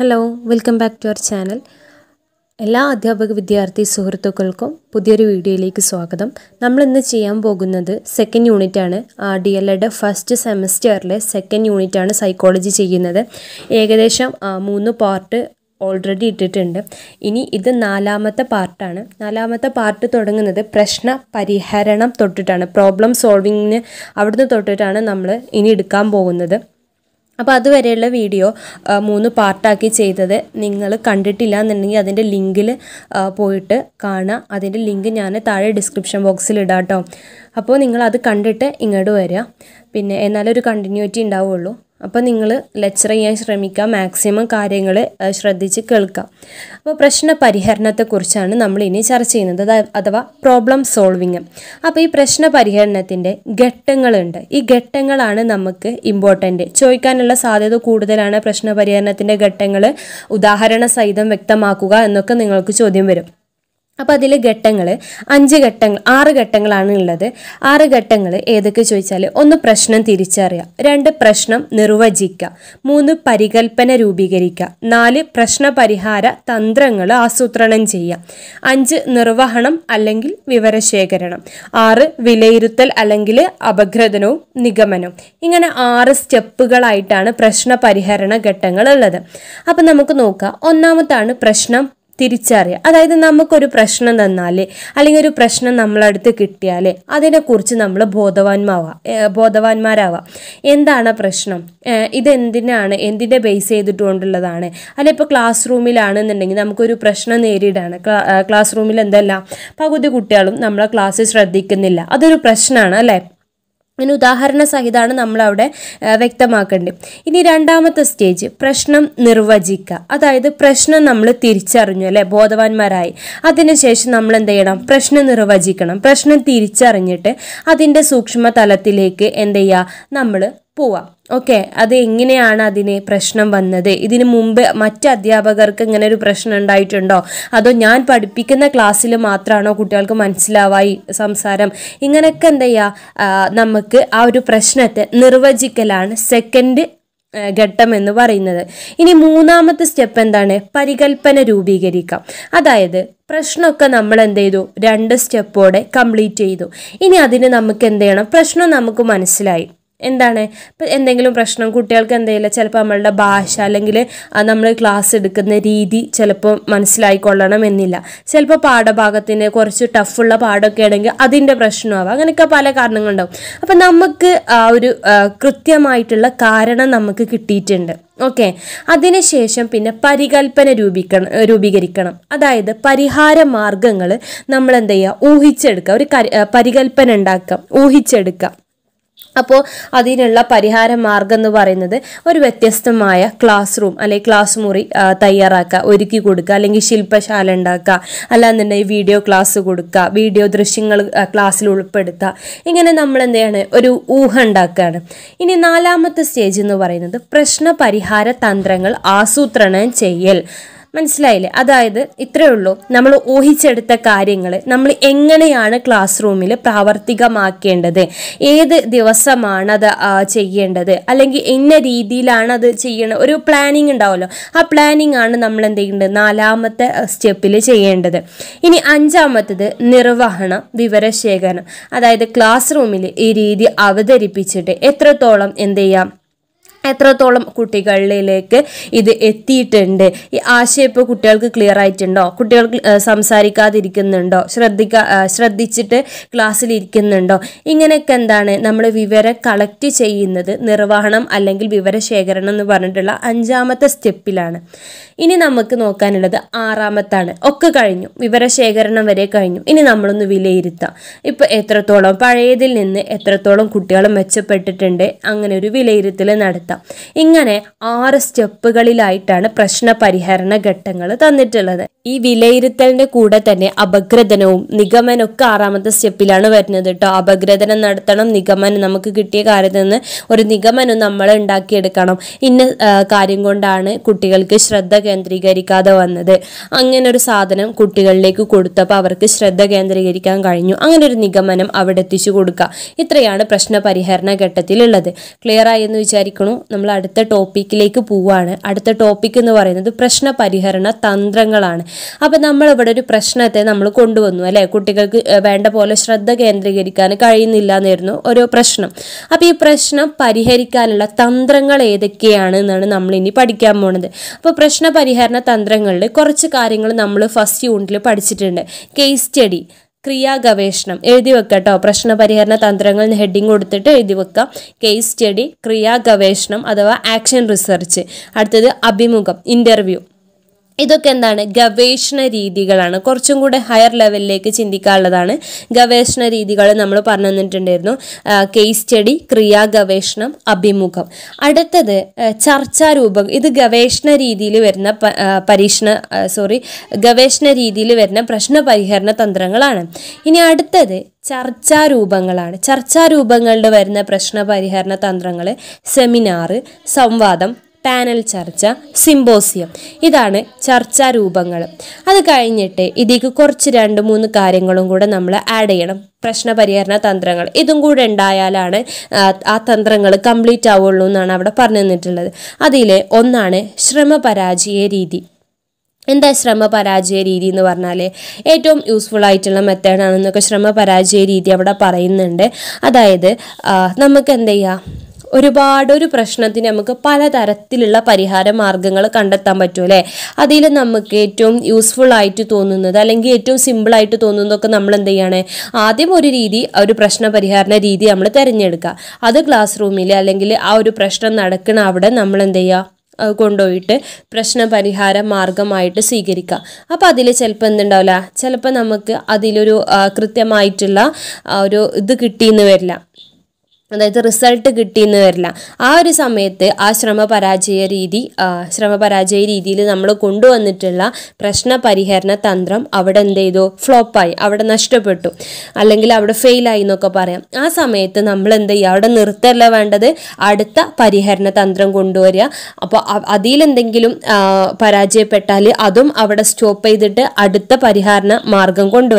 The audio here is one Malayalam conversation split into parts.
hello welcome back to our channel എല്ലാ അധ്യാപക വിദ്യാർത്ഥി സുഹൃത്തുക്കൾക്കും പുതിയൊരു വീഡിയോയിലേക്ക് സ്വാഗതം നമ്മൾ ഇന്ന് ചെയ്യാൻ പോകുന്നത് സെക്കൻഡ് യൂണിറ്റാണ് ഡി എൽ എഡ് ഫസ്റ്റ് സെമസ്റ്ററിലെ സെക്കൻഡ് യൂണിറ്റാണ് സൈക്കോളജി ചെയ്യുന്നത് ഏകദേശം മൂന്ന് പാർട്ട് ഓൾറെഡി ഇട്ടിട്ടുണ്ട് ഇനി ഇത് നാലാമത്തെ പാർട്ടാണ് നാലാമത്തെ പാർട്ട് തുടങ്ങുന്നത് പ്രശ്ന പരിഹരണം തൊട്ടിട്ടാണ് പ്രോബ്ലം സോൾവിങ്ങിന് അവിടുന്ന് തൊട്ടിട്ടാണ് നമ്മൾ ഇനി എടുക്കാൻ പോകുന്നത് അപ്പോൾ അതുവരെയുള്ള വീഡിയോ മൂന്ന് പാർട്ടാക്കി ചെയ്തത് നിങ്ങൾ കണ്ടിട്ടില്ല എന്നുണ്ടെങ്കിൽ അതിൻ്റെ ലിങ്കിൽ പോയിട്ട് കാണുക അതിൻ്റെ ലിങ്ക് ഞാൻ താഴെ ഡിസ്ക്രിപ്ഷൻ ബോക്സിൽ ഇടാം കേട്ടോ അപ്പോൾ നിങ്ങൾ അത് കണ്ടിട്ട് ഇങ്ങോട്ട് വരിക പിന്നെ എന്നാലൊരു കണ്ടിന്യൂറ്റി ഉണ്ടാവുള്ളൂ അപ്പോൾ നിങ്ങൾ ലെക്ചർ ചെയ്യാൻ ശ്രമിക്കുക മാക്സിമം കാര്യങ്ങൾ ശ്രദ്ധിച്ച് കേൾക്കുക അപ്പോൾ പ്രശ്ന പരിഹരണത്തെക്കുറിച്ചാണ് നമ്മൾ ഇനി ചർച്ച ചെയ്യുന്നത് അഥവാ പ്രോബ്ലം സോൾവിങ് അപ്പോൾ ഈ പ്രശ്ന പരിഹരണത്തിൻ്റെ ഘട്ടങ്ങളുണ്ട് ഈ ഘട്ടങ്ങളാണ് നമുക്ക് ഇമ്പോർട്ടൻ്റ് ചോദിക്കാനുള്ള സാധ്യത കൂടുതലാണ് പ്രശ്ന പരിഹരണത്തിൻ്റെ ഘട്ടങ്ങൾ ഉദാഹരണ സഹിതം വ്യക്തമാക്കുക എന്നൊക്കെ നിങ്ങൾക്ക് ചോദ്യം വരും അപ്പോൾ അതിൽ ഘട്ടങ്ങൾ അഞ്ച് ഘട്ടങ്ങൾ ആറ് ഘട്ടങ്ങളാണ് ഉള്ളത് ആറ് ഘട്ടങ്ങൾ ഏതൊക്കെ ചോദിച്ചാൽ ഒന്ന് പ്രശ്നം തിരിച്ചറിയുക രണ്ട് പ്രശ്നം നിർവചിക്കുക മൂന്ന് പരികൽപ്പന രൂപീകരിക്കുക നാല് പരിഹാര തന്ത്രങ്ങൾ ആസൂത്രണം ചെയ്യുക അഞ്ച് നിർവഹണം അല്ലെങ്കിൽ വിവരശേഖരണം ആറ് വിലയിരുത്തൽ അല്ലെങ്കിൽ അപഗ്രഥനവും നിഗമനവും ഇങ്ങനെ ആറ് സ്റ്റെപ്പുകളായിട്ടാണ് പ്രശ്ന പരിഹരണ ഘട്ടങ്ങൾ ഉള്ളത് അപ്പോൾ നമുക്ക് നോക്കാം ഒന്നാമത്താണ് പ്രശ്നം തിരിച്ചറിയുക അതായത് നമുക്കൊരു പ്രശ്നം തന്നാൽ അല്ലെങ്കിൽ ഒരു പ്രശ്നം നമ്മളടുത്ത് കിട്ടിയാൽ അതിനെക്കുറിച്ച് നമ്മൾ ബോധവാന്മാവുക ബോധവാന്മാരാവുക എന്താണ് പ്രശ്നം ഇതെന്തിനാണ് എന്തിൻ്റെ ബേസ് ചെയ്തിട്ടുകൊണ്ടുള്ളതാണ് അല്ലെ ഇപ്പോൾ ക്ലാസ് റൂമിലാണെന്നുണ്ടെങ്കിൽ നമുക്കൊരു പ്രശ്നം നേരിടാണ് ക്ലാസ് റൂമിൽ എന്തല്ല പകുതി കുട്ടികളും നമ്മളെ ക്ലാസ് ശ്രദ്ധിക്കുന്നില്ല അതൊരു പ്രശ്നമാണ് അല്ലേ അങ്ങനെ ഉദാഹരണ സഹിതമാണ് നമ്മളവിടെ വ്യക്തമാക്കേണ്ടത് ഇനി രണ്ടാമത്തെ സ്റ്റേജ് പ്രശ്നം നിർവചിക്കുക അതായത് പ്രശ്നം നമ്മൾ തിരിച്ചറിഞ്ഞു അല്ലെ ബോധവാന്മാരായി അതിനുശേഷം നമ്മൾ എന്ത് ചെയ്യണം പ്രശ്നം നിർവചിക്കണം പ്രശ്നം തിരിച്ചറിഞ്ഞിട്ട് അതിൻ്റെ സൂക്ഷ്മ തലത്തിലേക്ക് എന്ത് ചെയ്യുക നമ്മൾ പോവാം ഓക്കെ അത് എങ്ങനെയാണ് അതിന് പ്രശ്നം വന്നത് ഇതിന് മുമ്പ് മറ്റ് അധ്യാപകർക്ക് ഇങ്ങനെ ഒരു പ്രശ്നം ഉണ്ടായിട്ടുണ്ടോ അതോ ഞാൻ പഠിപ്പിക്കുന്ന ക്ലാസ്സിൽ മാത്രമാണോ കുട്ടികൾക്ക് മനസ്സിലാവായി സംസാരം ഇങ്ങനെയൊക്കെ എന്താ ചെയ്യുക നമുക്ക് ആ ഒരു പ്രശ്നത്തെ നിർവചിക്കലാണ് സെക്കൻഡ് ഘട്ടം എന്ന് പറയുന്നത് ഇനി മൂന്നാമത്തെ സ്റ്റെപ്പ് എന്താണ് പരികൽപ്പന രൂപീകരിക്കാം അതായത് പ്രശ്നമൊക്കെ നമ്മൾ എന്ത് ചെയ്തു രണ്ട് സ്റ്റെപ്പോടെ കംപ്ലീറ്റ് ചെയ്തു ഇനി അതിന് നമുക്ക് എന്ത് ചെയ്യണം പ്രശ്നം നമുക്ക് മനസ്സിലായി എന്താണ് ഇപ്പം എന്തെങ്കിലും പ്രശ്നം കുട്ടികൾക്ക് എന്തെങ്കിലും ചിലപ്പോൾ നമ്മളുടെ ഭാഷ അല്ലെങ്കിൽ നമ്മൾ ക്ലാസ് എടുക്കുന്ന രീതി ചിലപ്പോൾ മനസ്സിലായിക്കൊള്ളണം എന്നില്ല ചിലപ്പോൾ പാഠഭാഗത്തിന് കുറച്ച് ടഫുള്ള പാഠമൊക്കെ ആണെങ്കിൽ അതിൻ്റെ പ്രശ്നമാവാം അങ്ങനെയൊക്കെ പല കാരണങ്ങളുണ്ടാവും അപ്പം നമുക്ക് ആ ഒരു കൃത്യമായിട്ടുള്ള കാരണം നമുക്ക് കിട്ടിയിട്ടുണ്ട് ഓക്കെ അതിനുശേഷം പിന്നെ പരികൽപ്പന രൂപീകരണം രൂപീകരിക്കണം അതായത് പരിഹാര മാർഗങ്ങൾ നമ്മൾ എന്ത് ചെയ്യുക ഊഹിച്ചെടുക്കുക ഒരു പരികൽപ്പന ഉണ്ടാക്കുക ഊഹിച്ചെടുക്കുക അപ്പോൾ അതിനുള്ള പരിഹാര മാർഗം എന്ന് പറയുന്നത് ഒരു വ്യത്യസ്തമായ ക്ലാസ് റൂം അല്ലെങ്കിൽ ക്ലാസ് മുറി തയ്യാറാക്കുക ഒരുക്കി കൊടുക്കുക അല്ലെങ്കിൽ ശില്പശാല ഉണ്ടാക്കുക അല്ലാന്നുണ്ടെങ്കിൽ വീഡിയോ ക്ലാസ് കൊടുക്കുക വീഡിയോ ദൃശ്യങ്ങൾ ക്ലാസ്സിൽ ഉൾപ്പെടുത്തുക ഇങ്ങനെ നമ്മൾ എന്ത് ഒരു ഊഹം ഉണ്ടാക്കുകയാണ് ഇനി നാലാമത്തെ സ്റ്റേജ് എന്ന് പറയുന്നത് പ്രശ്ന പരിഹാര തന്ത്രങ്ങൾ ആസൂത്രണം ചെയ്യൽ മനസ്സിലായില്ലേ അതായത് ഇത്രയേ ഉള്ളൂ നമ്മൾ ഊഹിച്ചെടുത്ത കാര്യങ്ങൾ നമ്മൾ എങ്ങനെയാണ് ക്ലാസ് റൂമിൽ പ്രാവർത്തികമാക്കേണ്ടത് ഏത് ദിവസമാണ് അത് ചെയ്യേണ്ടത് അല്ലെങ്കിൽ എന്ന രീതിയിലാണ് അത് ചെയ്യേണ്ടത് ഒരു പ്ലാനിങ് ഉണ്ടാവുമല്ലോ ആ പ്ലാനിങ് ആണ് നമ്മൾ എന്ത് ചെയ്യേണ്ടത് നാലാമത്തെ സ്റ്റെപ്പിൽ ചെയ്യേണ്ടത് ഇനി അഞ്ചാമത്തത് നിർവഹണം വിവരശേഖരണം അതായത് ക്ലാസ് റൂമിൽ ഈ രീതി അവതരിപ്പിച്ചിട്ട് എത്രത്തോളം എന്ത് ചെയ്യാം എത്രത്തോളം കുട്ടികളിലേക്ക് ഇത് എത്തിയിട്ടുണ്ട് ഈ ആശയം ഇപ്പോൾ കുട്ടികൾക്ക് ക്ലിയർ ആയിട്ടുണ്ടോ കുട്ടികൾ സംസാരിക്കാതിരിക്കുന്നുണ്ടോ ശ്രദ്ധിക്കാ ശ്രദ്ധിച്ചിട്ട് ക്ലാസ്സിൽ ഇരിക്കുന്നുണ്ടോ ഇങ്ങനെയൊക്കെ എന്താണ് നമ്മൾ വിവരം കളക്ട് ചെയ്യുന്നത് നിർവഹണം അല്ലെങ്കിൽ വിവരശേഖരണം എന്ന് പറഞ്ഞിട്ടുള്ള അഞ്ചാമത്തെ സ്റ്റെപ്പിലാണ് ഇനി നമുക്ക് നോക്കാനുള്ളത് ആറാമത്താണ് ഒക്കെ കഴിഞ്ഞു വിവരശേഖരണം വരെ കഴിഞ്ഞു ഇനി നമ്മളൊന്ന് വിലയിരുത്താം ഇപ്പോൾ എത്രത്തോളം പഴയതിൽ നിന്ന് എത്രത്തോളം കുട്ടികൾ മെച്ചപ്പെട്ടിട്ടുണ്ട് അങ്ങനെ ഒരു വിലയിരുത്തൽ നടത്താം ഇങ്ങനെ ആറ് സ്റ്റെപ്പുകളിലായിട്ടാണ് പ്രശ്ന പരിഹരണ ഘട്ടങ്ങൾ തന്നിട്ടുള്ളത് ഈ വിലയിരുത്തലിന്റെ കൂടെ തന്നെ അപഗ്രഥനവും നിഗമനൊക്കെ ആറാമത്തെ സ്റ്റെപ്പിലാണ് വരുന്നത് കേട്ടോ അപഗ്രഥനം നടത്തണം നിഗമനം നമുക്ക് കിട്ടിയ കാര്യത്തിൽ നിന്ന് ഒരു നിഗമനം നമ്മൾ ഉണ്ടാക്കിയെടുക്കണം ഇന്ന കാര്യം കൊണ്ടാണ് കുട്ടികൾക്ക് ശ്രദ്ധ കേന്ദ്രീകരിക്കാതെ വന്നത് അങ്ങനെ ഒരു സാധനം കുട്ടികളിലേക്ക് കൊടുത്തപ്പോൾ അവർക്ക് ശ്രദ്ധ കേന്ദ്രീകരിക്കാൻ കഴിഞ്ഞു അങ്ങനെ ഒരു നിഗമനം അവിടെ എത്തിച്ചു കൊടുക്കുക ഇത്രയാണ് പ്രശ്ന പരിഹരണ ഘട്ടത്തിലുള്ളത് ക്ലിയർ ആയി എന്ന് വിചാരിക്കണു നമ്മൾ അടുത്ത ടോപ്പിക്കിലേക്ക് പോവുകയാണ് അടുത്ത ടോപ്പിക് എന്ന് പറയുന്നത് പ്രശ്ന പരിഹരണ തന്ത്രങ്ങളാണ് അപ്പം നമ്മളിവിടെ ഒരു പ്രശ്നത്തെ നമ്മൾ കൊണ്ടുവന്നു അല്ലേ കുട്ടികൾക്ക് വേണ്ട പോലെ ശ്രദ്ധ കേന്ദ്രീകരിക്കാൻ കഴിയുന്നില്ല എന്നായിരുന്നു ഓരോ പ്രശ്നം അപ്പോൾ ഈ പ്രശ്നം പരിഹരിക്കാനുള്ള തന്ത്രങ്ങൾ ഏതൊക്കെയാണ് എന്നാണ് നമ്മൾ ഇനി പഠിക്കാൻ പോണത് അപ്പോൾ പ്രശ്ന പരിഹരണ തന്ത്രങ്ങളിൽ കുറച്ച് കാര്യങ്ങൾ നമ്മൾ ഫസ്റ്റ് യൂണിറ്റിൽ പഠിച്ചിട്ടുണ്ട് കേസ് സ്റ്റഡി ക്രിയാ ഗവേഷണം എഴുതി വെക്കട്ടോ പരിഹരണ തന്ത്രങ്ങൾ ഹെഡിങ് കൊടുത്തിട്ട് എഴുതി വെക്കാം കേസ് സ്റ്റഡി ക്രിയാ ഗവേഷണം അഥവാ ആക്ഷൻ റിസർച്ച് അടുത്തത് അഭിമുഖം ഇൻ്റർവ്യൂ ഇതൊക്കെ എന്താണ് ഗവേഷണ രീതികളാണ് കുറച്ചും കൂടെ ഹയർ ലെവലിലേക്ക് ചിന്തിക്കാനുള്ളതാണ് ഗവേഷണ രീതികൾ നമ്മൾ പറഞ്ഞു തന്നിട്ടുണ്ടായിരുന്നു കേസ് സ്റ്റഡി ക്രിയാ ഗവേഷണം അഭിമുഖം അടുത്തത് ചർച്ചാരൂപം ഇത് ഗവേഷണ രീതിയിൽ വരുന്ന പരീക്ഷണ സോറി ഗവേഷണ രീതിയിൽ വരുന്ന പ്രശ്ന പരിഹരണ തന്ത്രങ്ങളാണ് ഇനി അടുത്തത് ചർച്ചാരൂപങ്ങളാണ് ചർച്ചാരൂപങ്ങളുടെ വരുന്ന പ്രശ്ന പരിഹരണ തന്ത്രങ്ങൾ സെമിനാറ് സംവാദം പാനൽ ചർച്ച സിമ്പോസിയം ഇതാണ് ചർച്ചാ രൂപങ്ങൾ അത് കഴിഞ്ഞിട്ട് ഇതിലേക്ക് കുറച്ച് രണ്ട് മൂന്ന് കാര്യങ്ങളും കൂടെ നമ്മൾ ആഡ് ചെയ്യണം പരിഹരണ തന്ത്രങ്ങൾ ഇതും കൂടെ ഉണ്ടായാലാണ് ആ തന്ത്രങ്ങൾ കംപ്ലീറ്റ് ആവുള്ളൂ എന്നാണ് അവിടെ പറഞ്ഞു തന്നിട്ടുള്ളത് അതിലെ ഒന്നാണ് ശ്രമപരാജയ രീതി എന്താ ശ്രമ പരാജയ രീതി എന്ന് പറഞ്ഞാൽ ഏറ്റവും യൂസ്ഫുൾ ആയിട്ടുള്ള മെത്തേഡാണെന്നൊക്കെ ശ്രമ പരാജയ രീതി അവിടെ പറയുന്നുണ്ട് അതായത് നമുക്ക് എന്ത് ചെയ്യാം ഒരുപാട് ഒരു പ്രശ്നത്തിന് നമുക്ക് പലതരത്തിലുള്ള പരിഹാര മാർഗങ്ങൾ കണ്ടെത്താൻ പറ്റും അല്ലെ അതിൽ നമുക്ക് ഏറ്റവും യൂസ്ഫുൾ ആയിട്ട് തോന്നുന്നത് അല്ലെങ്കിൽ ഏറ്റവും സിമ്പിൾ ആയിട്ട് തോന്നുന്നതൊക്കെ നമ്മൾ എന്ത് ചെയ്യാണ് ആദ്യം ഒരു രീതി ഒരു പ്രശ്ന പരിഹാരണ രീതി നമ്മൾ തിരഞ്ഞെടുക്കുക അത് ക്ലാസ് റൂമിൽ അല്ലെങ്കിൽ ആ ഒരു പ്രശ്നം നടക്കുന്ന അവിടെ നമ്മൾ എന്ത് ചെയ്യുക കൊണ്ടുപോയിട്ട് പ്രശ്ന പരിഹാര മാർഗമായിട്ട് സ്വീകരിക്കുക അപ്പോൾ അതിൽ ചിലപ്പോൾ എന്തുണ്ടാവില്ല ചിലപ്പോൾ നമുക്ക് അതിലൊരു കൃത്യമായിട്ടുള്ള ഒരു ഇത് കിട്ടിയെന്ന് വരില്ല അതായത് റിസൾട്ട് കിട്ടിയെന്ന് വരില്ല ആ ഒരു സമയത്ത് ആ ശ്രമ പരാജയ രീതി ശ്രമ പരാജയ രീതിയിൽ നമ്മൾ കൊണ്ടുവന്നിട്ടുള്ള പ്രശ്ന പരിഹരണ തന്ത്രം അവിടെ എന്ത് ചെയ്തു ഫ്ലോപ്പായി അവിടെ നഷ്ടപ്പെട്ടു അല്ലെങ്കിൽ അവിടെ ഫെയിലായി എന്നൊക്കെ പറയാം ആ സമയത്ത് നമ്മൾ എന്ത് ചെയ്യുക അവിടെ നിർത്തല്ല വേണ്ടത് അടുത്ത പരിഹരണ തന്ത്രം കൊണ്ടുവരിക അപ്പോൾ അതിലെന്തെങ്കിലും പരാജയപ്പെട്ടാൽ അതും അവിടെ സ്റ്റോപ്പ് ചെയ്തിട്ട് അടുത്ത പരിഹാരണ മാർഗം കൊണ്ടുവരിക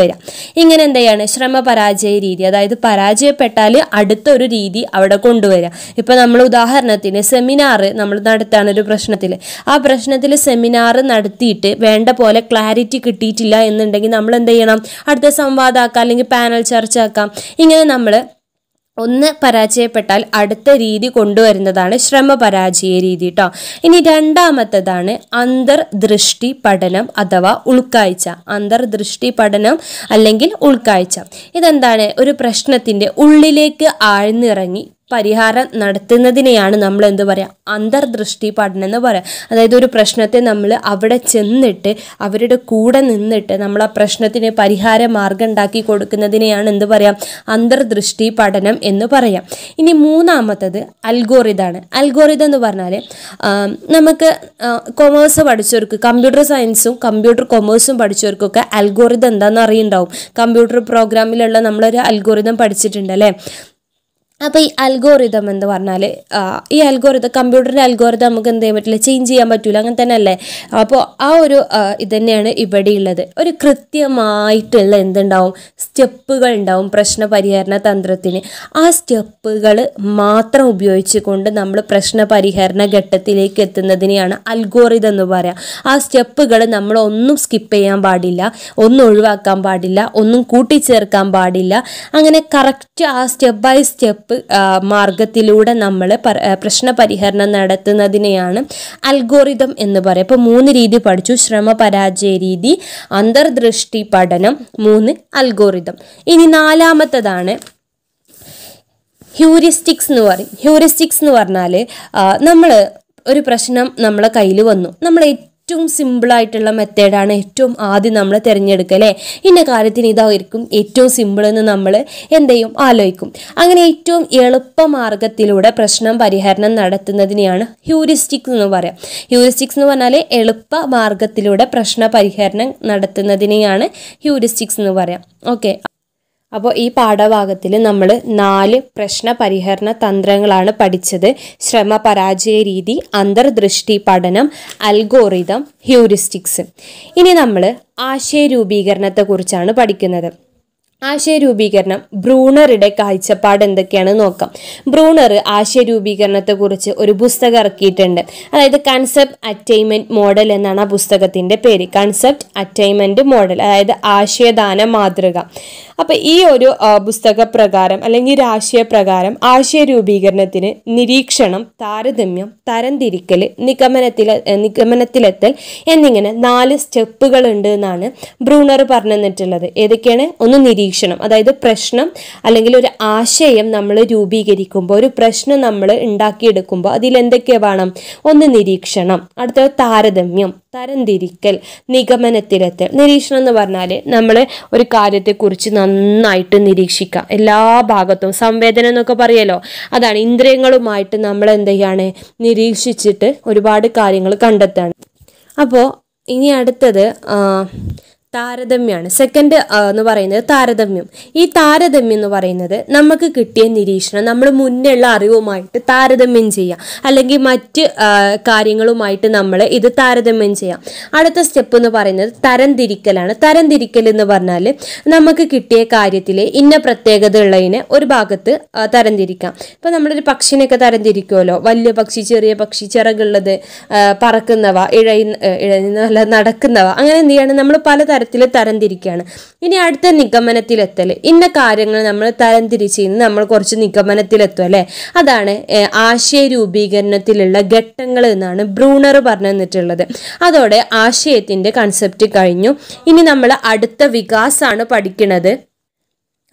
ഇങ്ങനെ എന്ത് ചെയ്യാണ് ശ്രമ പരാജയ രീതി അതായത് പരാജയപ്പെട്ടാൽ അടുത്ത ഒരു രീതി അവിടെ കൊണ്ടുവരിക ഇപ്പം നമ്മൾ ഉദാഹരണത്തിന് സെമിനാർ നമ്മൾ നടത്താണ് ഒരു പ്രശ്നത്തിൽ ആ പ്രശ്നത്തിൽ സെമിനാർ നടത്തിയിട്ട് വേണ്ട പോലെ ക്ലാരിറ്റി കിട്ടിയിട്ടില്ല എന്നുണ്ടെങ്കിൽ നമ്മൾ എന്ത് ചെയ്യണം അടുത്ത സംവാദമാക്കാം അല്ലെങ്കിൽ പാനൽ ചർച്ച ആക്കാം ഇങ്ങനെ നമ്മൾ ഒന്ന് പരാജയപ്പെട്ടാൽ അടുത്ത രീതി കൊണ്ടുവരുന്നതാണ് ശ്രമപരാജയ രീതി കേട്ടോ ഇനി രണ്ടാമത്തതാണ് അന്തർദൃഷ്ടി പഠനം അഥവാ ഉൾക്കാഴ്ച അന്തർദൃഷ്ടി പഠനം അല്ലെങ്കിൽ ഉൾക്കാഴ്ച ഇതെന്താണ് ഒരു പ്രശ്നത്തിൻ്റെ ഉള്ളിലേക്ക് ആഴ്ന്നിറങ്ങി പരിഹാരം നടത്തുന്നതിനെയാണ് നമ്മൾ എന്ത് പറയുക അന്തർദൃഷ്ടി പഠനം എന്ന് പറയുക അതായത് ഒരു പ്രശ്നത്തെ നമ്മൾ അവിടെ ചെന്നിട്ട് അവരുടെ കൂടെ നിന്നിട്ട് നമ്മൾ ആ പ്രശ്നത്തിന് പരിഹാര മാർഗം ഉണ്ടാക്കി കൊടുക്കുന്നതിനെയാണ് എന്ത് പറയാം അന്തർദൃഷ്ടി പഠനം എന്ന് പറയാം ഇനി മൂന്നാമത്തത് അൽഗോറിതാണ് അൽഗോറിതം എന്ന് പറഞ്ഞാൽ നമുക്ക് കൊമേഴ്സ് പഠിച്ചവർക്ക് കമ്പ്യൂട്ടർ സയൻസും കമ്പ്യൂട്ടർ കൊമേഴ്സും പഠിച്ചവർക്കൊക്കെ അൽഗോറിതം എന്താണെന്ന് അറിയുണ്ടാവും കമ്പ്യൂട്ടർ പ്രോഗ്രാമിലുള്ള നമ്മളൊരു അൽഗോറിതം പഠിച്ചിട്ടുണ്ട് അല്ലേ അപ്പോൾ ഈ അൽഗോറിതം എന്ന് പറഞ്ഞാൽ ഈ അൽഗോറിതം കമ്പ്യൂട്ടറിൻ്റെ അൽഗോറിതം നമുക്ക് എന്ത് ചെയ്യാൻ പറ്റില്ല ചേഞ്ച് ചെയ്യാൻ പറ്റില്ല അങ്ങനെ തന്നെ അല്ലേ അപ്പോൾ ആ ഒരു ഇത് തന്നെയാണ് ഇവിടെയുള്ളത് ഒരു കൃത്യമായിട്ടുള്ള എന്തുണ്ടാവും സ്റ്റെപ്പുകൾ ഉണ്ടാവും പ്രശ്ന പരിഹരണ തന്ത്രത്തിന് ആ സ്റ്റെപ്പുകൾ മാത്രം ഉപയോഗിച്ചുകൊണ്ട് നമ്മൾ പ്രശ്ന പരിഹരണ ഘട്ടത്തിലേക്ക് എത്തുന്നതിനെയാണ് അൽഗോറിതം എന്ന് പറയുക ആ സ്റ്റെപ്പുകൾ നമ്മൾ ഒന്നും സ്കിപ്പ് ചെയ്യാൻ പാടില്ല ഒന്നും ഒഴിവാക്കാൻ പാടില്ല ഒന്നും കൂട്ടിച്ചേർക്കാൻ പാടില്ല അങ്ങനെ കറക്റ്റ് ആ സ്റ്റെപ്പ് ബൈ സ്റ്റെപ്പ് സ്റ്റെപ്പ് മാർഗത്തിലൂടെ നമ്മൾ പ്രശ്ന പരിഹരണം നടത്തുന്നതിനെയാണ് അൽഗോറിതം എന്ന് പറയുക അപ്പോൾ മൂന്ന് രീതി പഠിച്ചു ശ്രമ പരാജയ രീതി അന്തർദൃഷ്ടി പഠനം മൂന്ന് അൽഗോറിതം ഇനി നാലാമത്തതാണ് ഹ്യൂരിസ്റ്റിക്സ് എന്ന് പറയും ഹ്യൂരിസ്റ്റിക്സ് എന്ന് പറഞ്ഞാൽ നമ്മൾ ഒരു പ്രശ്നം നമ്മളെ കയ്യിൽ വന്നു നമ്മൾ ഏറ്റവും സിമ്പിളായിട്ടുള്ള മെത്തേഡാണ് ഏറ്റവും ആദ്യം നമ്മൾ തിരഞ്ഞെടുക്കുക അല്ലേ ഇന്ന കാര്യത്തിന് ഇതായിരിക്കും ഏറ്റവും സിമ്പിൾ എന്ന് നമ്മൾ എന്ത് ചെയ്യും ആലോചിക്കും അങ്ങനെ ഏറ്റവും മാർഗത്തിലൂടെ പ്രശ്നം പരിഹരണം നടത്തുന്നതിനെയാണ് ഹ്യൂരിസ്റ്റിക്സ് എന്ന് പറയാം ഹ്യൂരിസ്റ്റിക്സ് എന്ന് പറഞ്ഞാൽ എളുപ്പ മാർഗത്തിലൂടെ പ്രശ്ന പരിഹരണം നടത്തുന്നതിനെയാണ് ഹ്യൂരിസ്റ്റിക്സ് എന്ന് പറയാം ഓക്കെ അപ്പോൾ ഈ പാഠഭാഗത്തിൽ നമ്മൾ നാല് പ്രശ്ന പരിഹരണ തന്ത്രങ്ങളാണ് പഠിച്ചത് ശ്രമ പരാജയ രീതി അന്തർദൃഷ്ടി പഠനം അൽഗോറിതം ഹ്യൂറിസ്റ്റിക്സ് ഇനി നമ്മൾ ആശയ രൂപീകരണത്തെക്കുറിച്ചാണ് പഠിക്കുന്നത് ആശയരൂപീകരണം ബ്രൂണറുടെ കാഴ്ചപ്പാട് എന്തൊക്കെയാണെന്ന് നോക്കാം ബ്രൂണർ ആശയരൂപീകരണത്തെക്കുറിച്ച് ഒരു പുസ്തകം ഇറക്കിയിട്ടുണ്ട് അതായത് കൺസെപ്റ്റ് അറ്റൈൻമെൻറ്റ് മോഡൽ എന്നാണ് ആ പുസ്തകത്തിൻ്റെ പേര് കൺസെപ്റ്റ് അറ്റൈൻമെൻറ്റ് മോഡൽ അതായത് ആശയദാന മാതൃക അപ്പോൾ ഈ ഒരു പുസ്തകപ്രകാരം അല്ലെങ്കിൽ പ്രകാരം ആശയ രൂപീകരണത്തിന് നിരീക്ഷണം താരതമ്യം തരംതിരിക്കൽ നിഗമനത്തിൽ നിഗമനത്തിലെത്തൽ എന്നിങ്ങനെ നാല് സ്റ്റെപ്പുകൾ ഉണ്ട് എന്നാണ് ബ്രൂണർ പറഞ്ഞിട്ടുള്ളത് ഏതൊക്കെയാണ് ഒന്ന് നിരീക്ഷണം അതായത് പ്രശ്നം അല്ലെങ്കിൽ ഒരു ആശയം നമ്മൾ രൂപീകരിക്കുമ്പോൾ ഒരു പ്രശ്നം നമ്മൾ ഉണ്ടാക്കിയെടുക്കുമ്പോൾ അതിൽ എന്തൊക്കെ വേണം ഒന്ന് നിരീക്ഷണം അടുത്തത് താരതമ്യം തരംതിരിക്കൽ നിഗമനത്തിലെത്തൽ നിരീക്ഷണം എന്ന് പറഞ്ഞാൽ നമ്മൾ ഒരു കാര്യത്തെക്കുറിച്ച് നന്നായിട്ട് നിരീക്ഷിക്കുക എല്ലാ ഭാഗത്തും സംവേദനം എന്നൊക്കെ പറയല്ലോ അതാണ് ഇന്ദ്രിയങ്ങളുമായിട്ട് നമ്മൾ എന്ത് ചെയ്യാണ് നിരീക്ഷിച്ചിട്ട് ഒരുപാട് കാര്യങ്ങൾ കണ്ടെത്താണ് അപ്പോൾ ഇനി അടുത്തത് താരതമ്യമാണ് സെക്കൻഡ് എന്ന് പറയുന്നത് താരതമ്യം ഈ താരതമ്യം എന്ന് പറയുന്നത് നമുക്ക് കിട്ടിയ നിരീക്ഷണം നമ്മൾ ഉള്ള അറിവുമായിട്ട് താരതമ്യം ചെയ്യാം അല്ലെങ്കിൽ മറ്റ് കാര്യങ്ങളുമായിട്ട് നമ്മൾ ഇത് താരതമ്യം ചെയ്യാം അടുത്ത സ്റ്റെപ്പ് എന്ന് പറയുന്നത് തരംതിരിക്കലാണ് തരംതിരിക്കൽ എന്ന് പറഞ്ഞാൽ നമുക്ക് കിട്ടിയ കാര്യത്തിൽ ഇന്ന പ്രത്യേകത ഉള്ളതിനെ ഒരു ഭാഗത്ത് തരംതിരിക്കാം ഇപ്പം നമ്മളൊരു പക്ഷിനെയൊക്കെ തരംതിരിക്കുമല്ലോ വലിയ പക്ഷി ചെറിയ പക്ഷി ചിറകുള്ളത് പറക്കുന്നവ ഇഴയുന്ന ഇഴയുന്ന നടക്കുന്നവ അങ്ങനെ എന്ത് ചെയ്യാണ് നമ്മൾ പല തരത്തിൽ തരംതിരിക്കുകയാണ് ഇനി അടുത്ത നിഗമനത്തിലെത്തൽ ഇന്ന കാര്യങ്ങൾ നമ്മൾ തരംതിരിച്ച് ഇന്ന് നമ്മൾ കുറച്ച് നിഗമനത്തിലെത്തും അല്ലേ അതാണ് ആശയ രൂപീകരണത്തിലുള്ള ഘട്ടങ്ങൾ എന്നാണ് ബ്രൂണർ പറഞ്ഞു തന്നിട്ടുള്ളത് അതോടെ ആശയത്തിൻ്റെ കൺസെപ്റ്റ് കഴിഞ്ഞു ഇനി നമ്മൾ അടുത്ത വികാസമാണ് പഠിക്കുന്നത്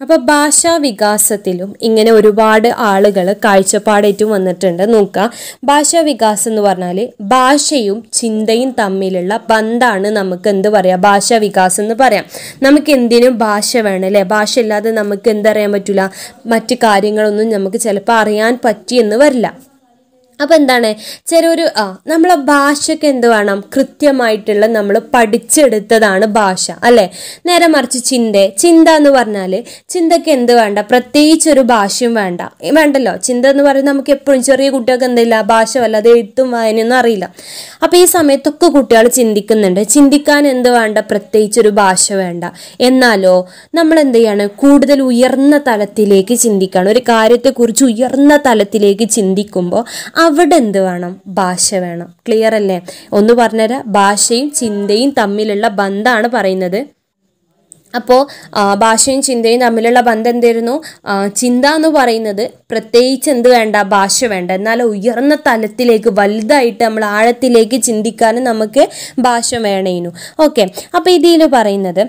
അപ്പോൾ ഭാഷാ വികാസത്തിലും ഇങ്ങനെ ഒരുപാട് ആളുകൾ കാഴ്ചപ്പാടേറ്റും വന്നിട്ടുണ്ട് നോക്കുക ഭാഷാ വികാസം എന്ന് പറഞ്ഞാൽ ഭാഷയും ചിന്തയും തമ്മിലുള്ള ബന്ധാണ് നമുക്ക് എന്ത് പറയാം ഭാഷാ വികാസം എന്ന് പറയാം നമുക്ക് എന്തിനും ഭാഷ വേണം അല്ലേ ഭാഷ ഇല്ലാതെ നമുക്ക് എന്തറിയാൻ പറ്റില്ല മറ്റു കാര്യങ്ങളൊന്നും നമുക്ക് ചിലപ്പോൾ അറിയാൻ പറ്റിയെന്ന് വരില്ല അപ്പോൾ എന്താണ് ചെറിയൊരു ആ നമ്മളെ ഭാഷയ്ക്ക് എന്ത് വേണം കൃത്യമായിട്ടുള്ള നമ്മൾ പഠിച്ചെടുത്തതാണ് ഭാഷ അല്ലേ നേരെ മറിച്ച് ചിന്ത ചിന്ത എന്ന് പറഞ്ഞാൽ ചിന്തയ്ക്ക് എന്ത് വേണ്ട പ്രത്യേകിച്ചൊരു ഒരു ഭാഷയും വേണ്ട വേണ്ടല്ലോ ചിന്ത എന്ന് പറയുന്നത് നമുക്ക് എപ്പോഴും ചെറിയ കുട്ടികൾക്ക് എന്തില്ല ഭാഷ വല്ലാതെ എഴുത്തും വായനയൊന്നും അറിയില്ല അപ്പോൾ ഈ സമയത്തൊക്കെ കുട്ടികൾ ചിന്തിക്കുന്നുണ്ട് ചിന്തിക്കാൻ എന്ത് വേണ്ട പ്രത്യേകിച്ചൊരു ഒരു ഭാഷ വേണ്ട എന്നാലോ നമ്മൾ എന്ത് ചെയ്യാണ് കൂടുതൽ ഉയർന്ന തലത്തിലേക്ക് ചിന്തിക്കണം ഒരു കാര്യത്തെക്കുറിച്ച് ഉയർന്ന തലത്തിലേക്ക് ചിന്തിക്കുമ്പോൾ അവിടെ എന്ത് വേണം ഭാഷ വേണം ക്ലിയർ അല്ലേ ഒന്ന് പറഞ്ഞുതരാം ഭാഷയും ചിന്തയും തമ്മിലുള്ള ബന്ധമാണ് പറയുന്നത് അപ്പോൾ ഭാഷയും ചിന്തയും തമ്മിലുള്ള ബന്ധം എന്തായിരുന്നു ചിന്ത എന്ന് പറയുന്നത് പ്രത്യേകിച്ച് എന്ത് വേണ്ട ഭാഷ വേണ്ട എന്നാൽ ഉയർന്ന തലത്തിലേക്ക് വലുതായിട്ട് നമ്മൾ ആഴത്തിലേക്ക് ചിന്തിക്കാനും നമുക്ക് ഭാഷ വേണേനു ഓക്കെ അപ്പോൾ ഇതിൽ പറയുന്നത്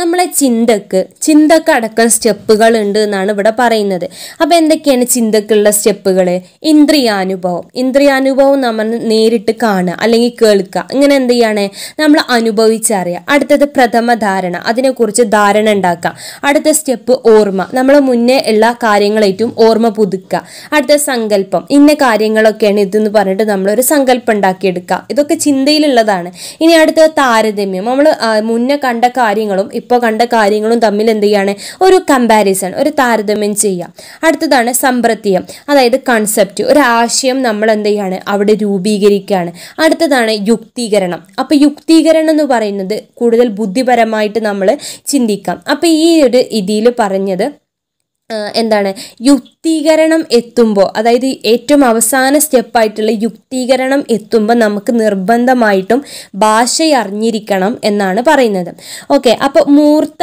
നമ്മളെ ചിന്തക്ക് ചിന്തക്ക് അടക്കം സ്റ്റെപ്പുകൾ ഉണ്ട് എന്നാണ് ഇവിടെ പറയുന്നത് അപ്പോൾ എന്തൊക്കെയാണ് ചിന്തക്കുള്ള സ്റ്റെപ്പുകൾ ഇന്ദ്രിയാനുഭവം ഇന്ദ്രിയാനുഭവം നമ്മൾ നേരിട്ട് കാണുക അല്ലെങ്കിൽ കേൾക്കുക ഇങ്ങനെ എന്ത് ചെയ്യാണ് നമ്മൾ അനുഭവിച്ചറിയുക അടുത്തത് പ്രഥമ ധാരണ അതിനെക്കുറിച്ച് ധാരണ ഉണ്ടാക്കുക അടുത്ത സ്റ്റെപ്പ് ഓർമ്മ നമ്മൾ മുന്നേ ഉള്ള കാര്യങ്ങളേറ്റവും ഓർമ്മ പുതുക്കുക അടുത്ത സങ്കല്പം ഇന്ന കാര്യങ്ങളൊക്കെയാണ് ഇതെന്ന് പറഞ്ഞിട്ട് നമ്മളൊരു സങ്കല്പം ഉണ്ടാക്കിയെടുക്കുക ഇതൊക്കെ ചിന്തയിലുള്ളതാണ് ഇനി അടുത്ത താരതമ്യം നമ്മൾ മുന്നേ കണ്ട കാര്യങ്ങളും ഇപ്പോൾ കണ്ട കാര്യങ്ങളും തമ്മിൽ എന്ത് ചെയ്യാണ് ഒരു കമ്പാരിസൺ ഒരു താരതമ്യം ചെയ്യാം അടുത്തതാണ് സമ്പ്രത്യം അതായത് കൺസെപ്റ്റ് ഒരു ആശയം നമ്മൾ എന്ത് ചെയ്യാണ് അവിടെ രൂപീകരിക്കുകയാണ് അടുത്തതാണ് യുക്തീകരണം അപ്പോൾ യുക്തീകരണം എന്ന് പറയുന്നത് കൂടുതൽ ബുദ്ധിപരമായിട്ട് നമ്മൾ ചിന്തിക്കാം അപ്പോൾ ഈ ഒരു ഇതിൽ പറഞ്ഞത് എന്താണ് യുക്തീകരണം എത്തുമ്പോൾ അതായത് ഏറ്റവും അവസാന സ്റ്റെപ്പായിട്ടുള്ള യുക്തീകരണം എത്തുമ്പോൾ നമുക്ക് നിർബന്ധമായിട്ടും ഭാഷ അറിഞ്ഞിരിക്കണം എന്നാണ് പറയുന്നത് ഓക്കെ അപ്പോൾ മൂർത്ത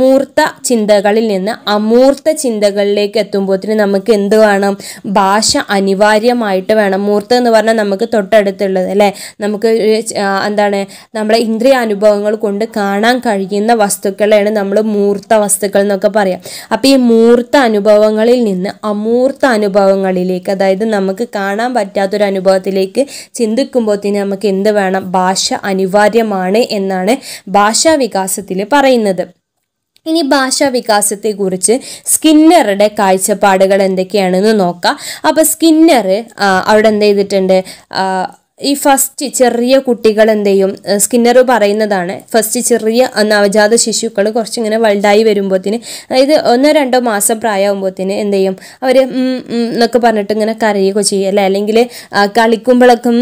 മൂർത്ത ചിന്തകളിൽ നിന്ന് അമൂർത്ത ചിന്തകളിലേക്ക് എത്തുമ്പോഴത്തിന് നമുക്ക് എന്ത് വേണം ഭാഷ അനിവാര്യമായിട്ട് വേണം മൂർത്ത എന്ന് പറഞ്ഞാൽ നമുക്ക് തൊട്ടടുത്തുള്ളത് അല്ലേ നമുക്ക് എന്താണ് നമ്മുടെ ഇന്ദ്രിയ അനുഭവങ്ങൾ കൊണ്ട് കാണാൻ കഴിയുന്ന വസ്തുക്കളെയാണ് നമ്മൾ മൂർത്ത വസ്തുക്കൾ എന്നൊക്കെ പറയാം അപ്പോൾ ഈ മൂർത്ത അനുഭവങ്ങളിൽ നിന്ന് അമൂർത്ത അനുഭവങ്ങളിലേക്ക് അതായത് നമുക്ക് കാണാൻ പറ്റാത്തൊരു അനുഭവത്തിലേക്ക് ചിന്തിക്കുമ്പോൾ തന്നെ നമുക്ക് എന്ത് വേണം ഭാഷ അനിവാര്യമാണ് എന്നാണ് ഭാഷാ വികാസത്തിൽ പറയുന്നത് ഇനി ഭാഷാ വികാസത്തെക്കുറിച്ച് സ്കിന്നറുടെ കാഴ്ചപ്പാടുകൾ എന്തൊക്കെയാണെന്ന് നോക്കാം അപ്പോൾ സ്കിന്നർ അവിടെ എന്ത് ചെയ്തിട്ടുണ്ട് ഈ ഫസ്റ്റ് ചെറിയ കുട്ടികൾ എന്ത് ചെയ്യും സ്കിന്നർ പറയുന്നതാണ് ഫസ്റ്റ് ചെറിയ നവജാത ശിശുക്കൾ കുറച്ചിങ്ങനെ വലുതായി വരുമ്പോഴത്തേന് അതായത് ഒന്നോ രണ്ടോ മാസം പ്രായമാകുമ്പോഴത്തേന് എന്ത് ചെയ്യും അവർ എന്നൊക്കെ പറഞ്ഞിട്ട് ഇങ്ങനെ കരയുകയോ ചെയ്യും അല്ലേ അല്ലെങ്കിൽ കളിക്കുമ്പോഴൊക്കെ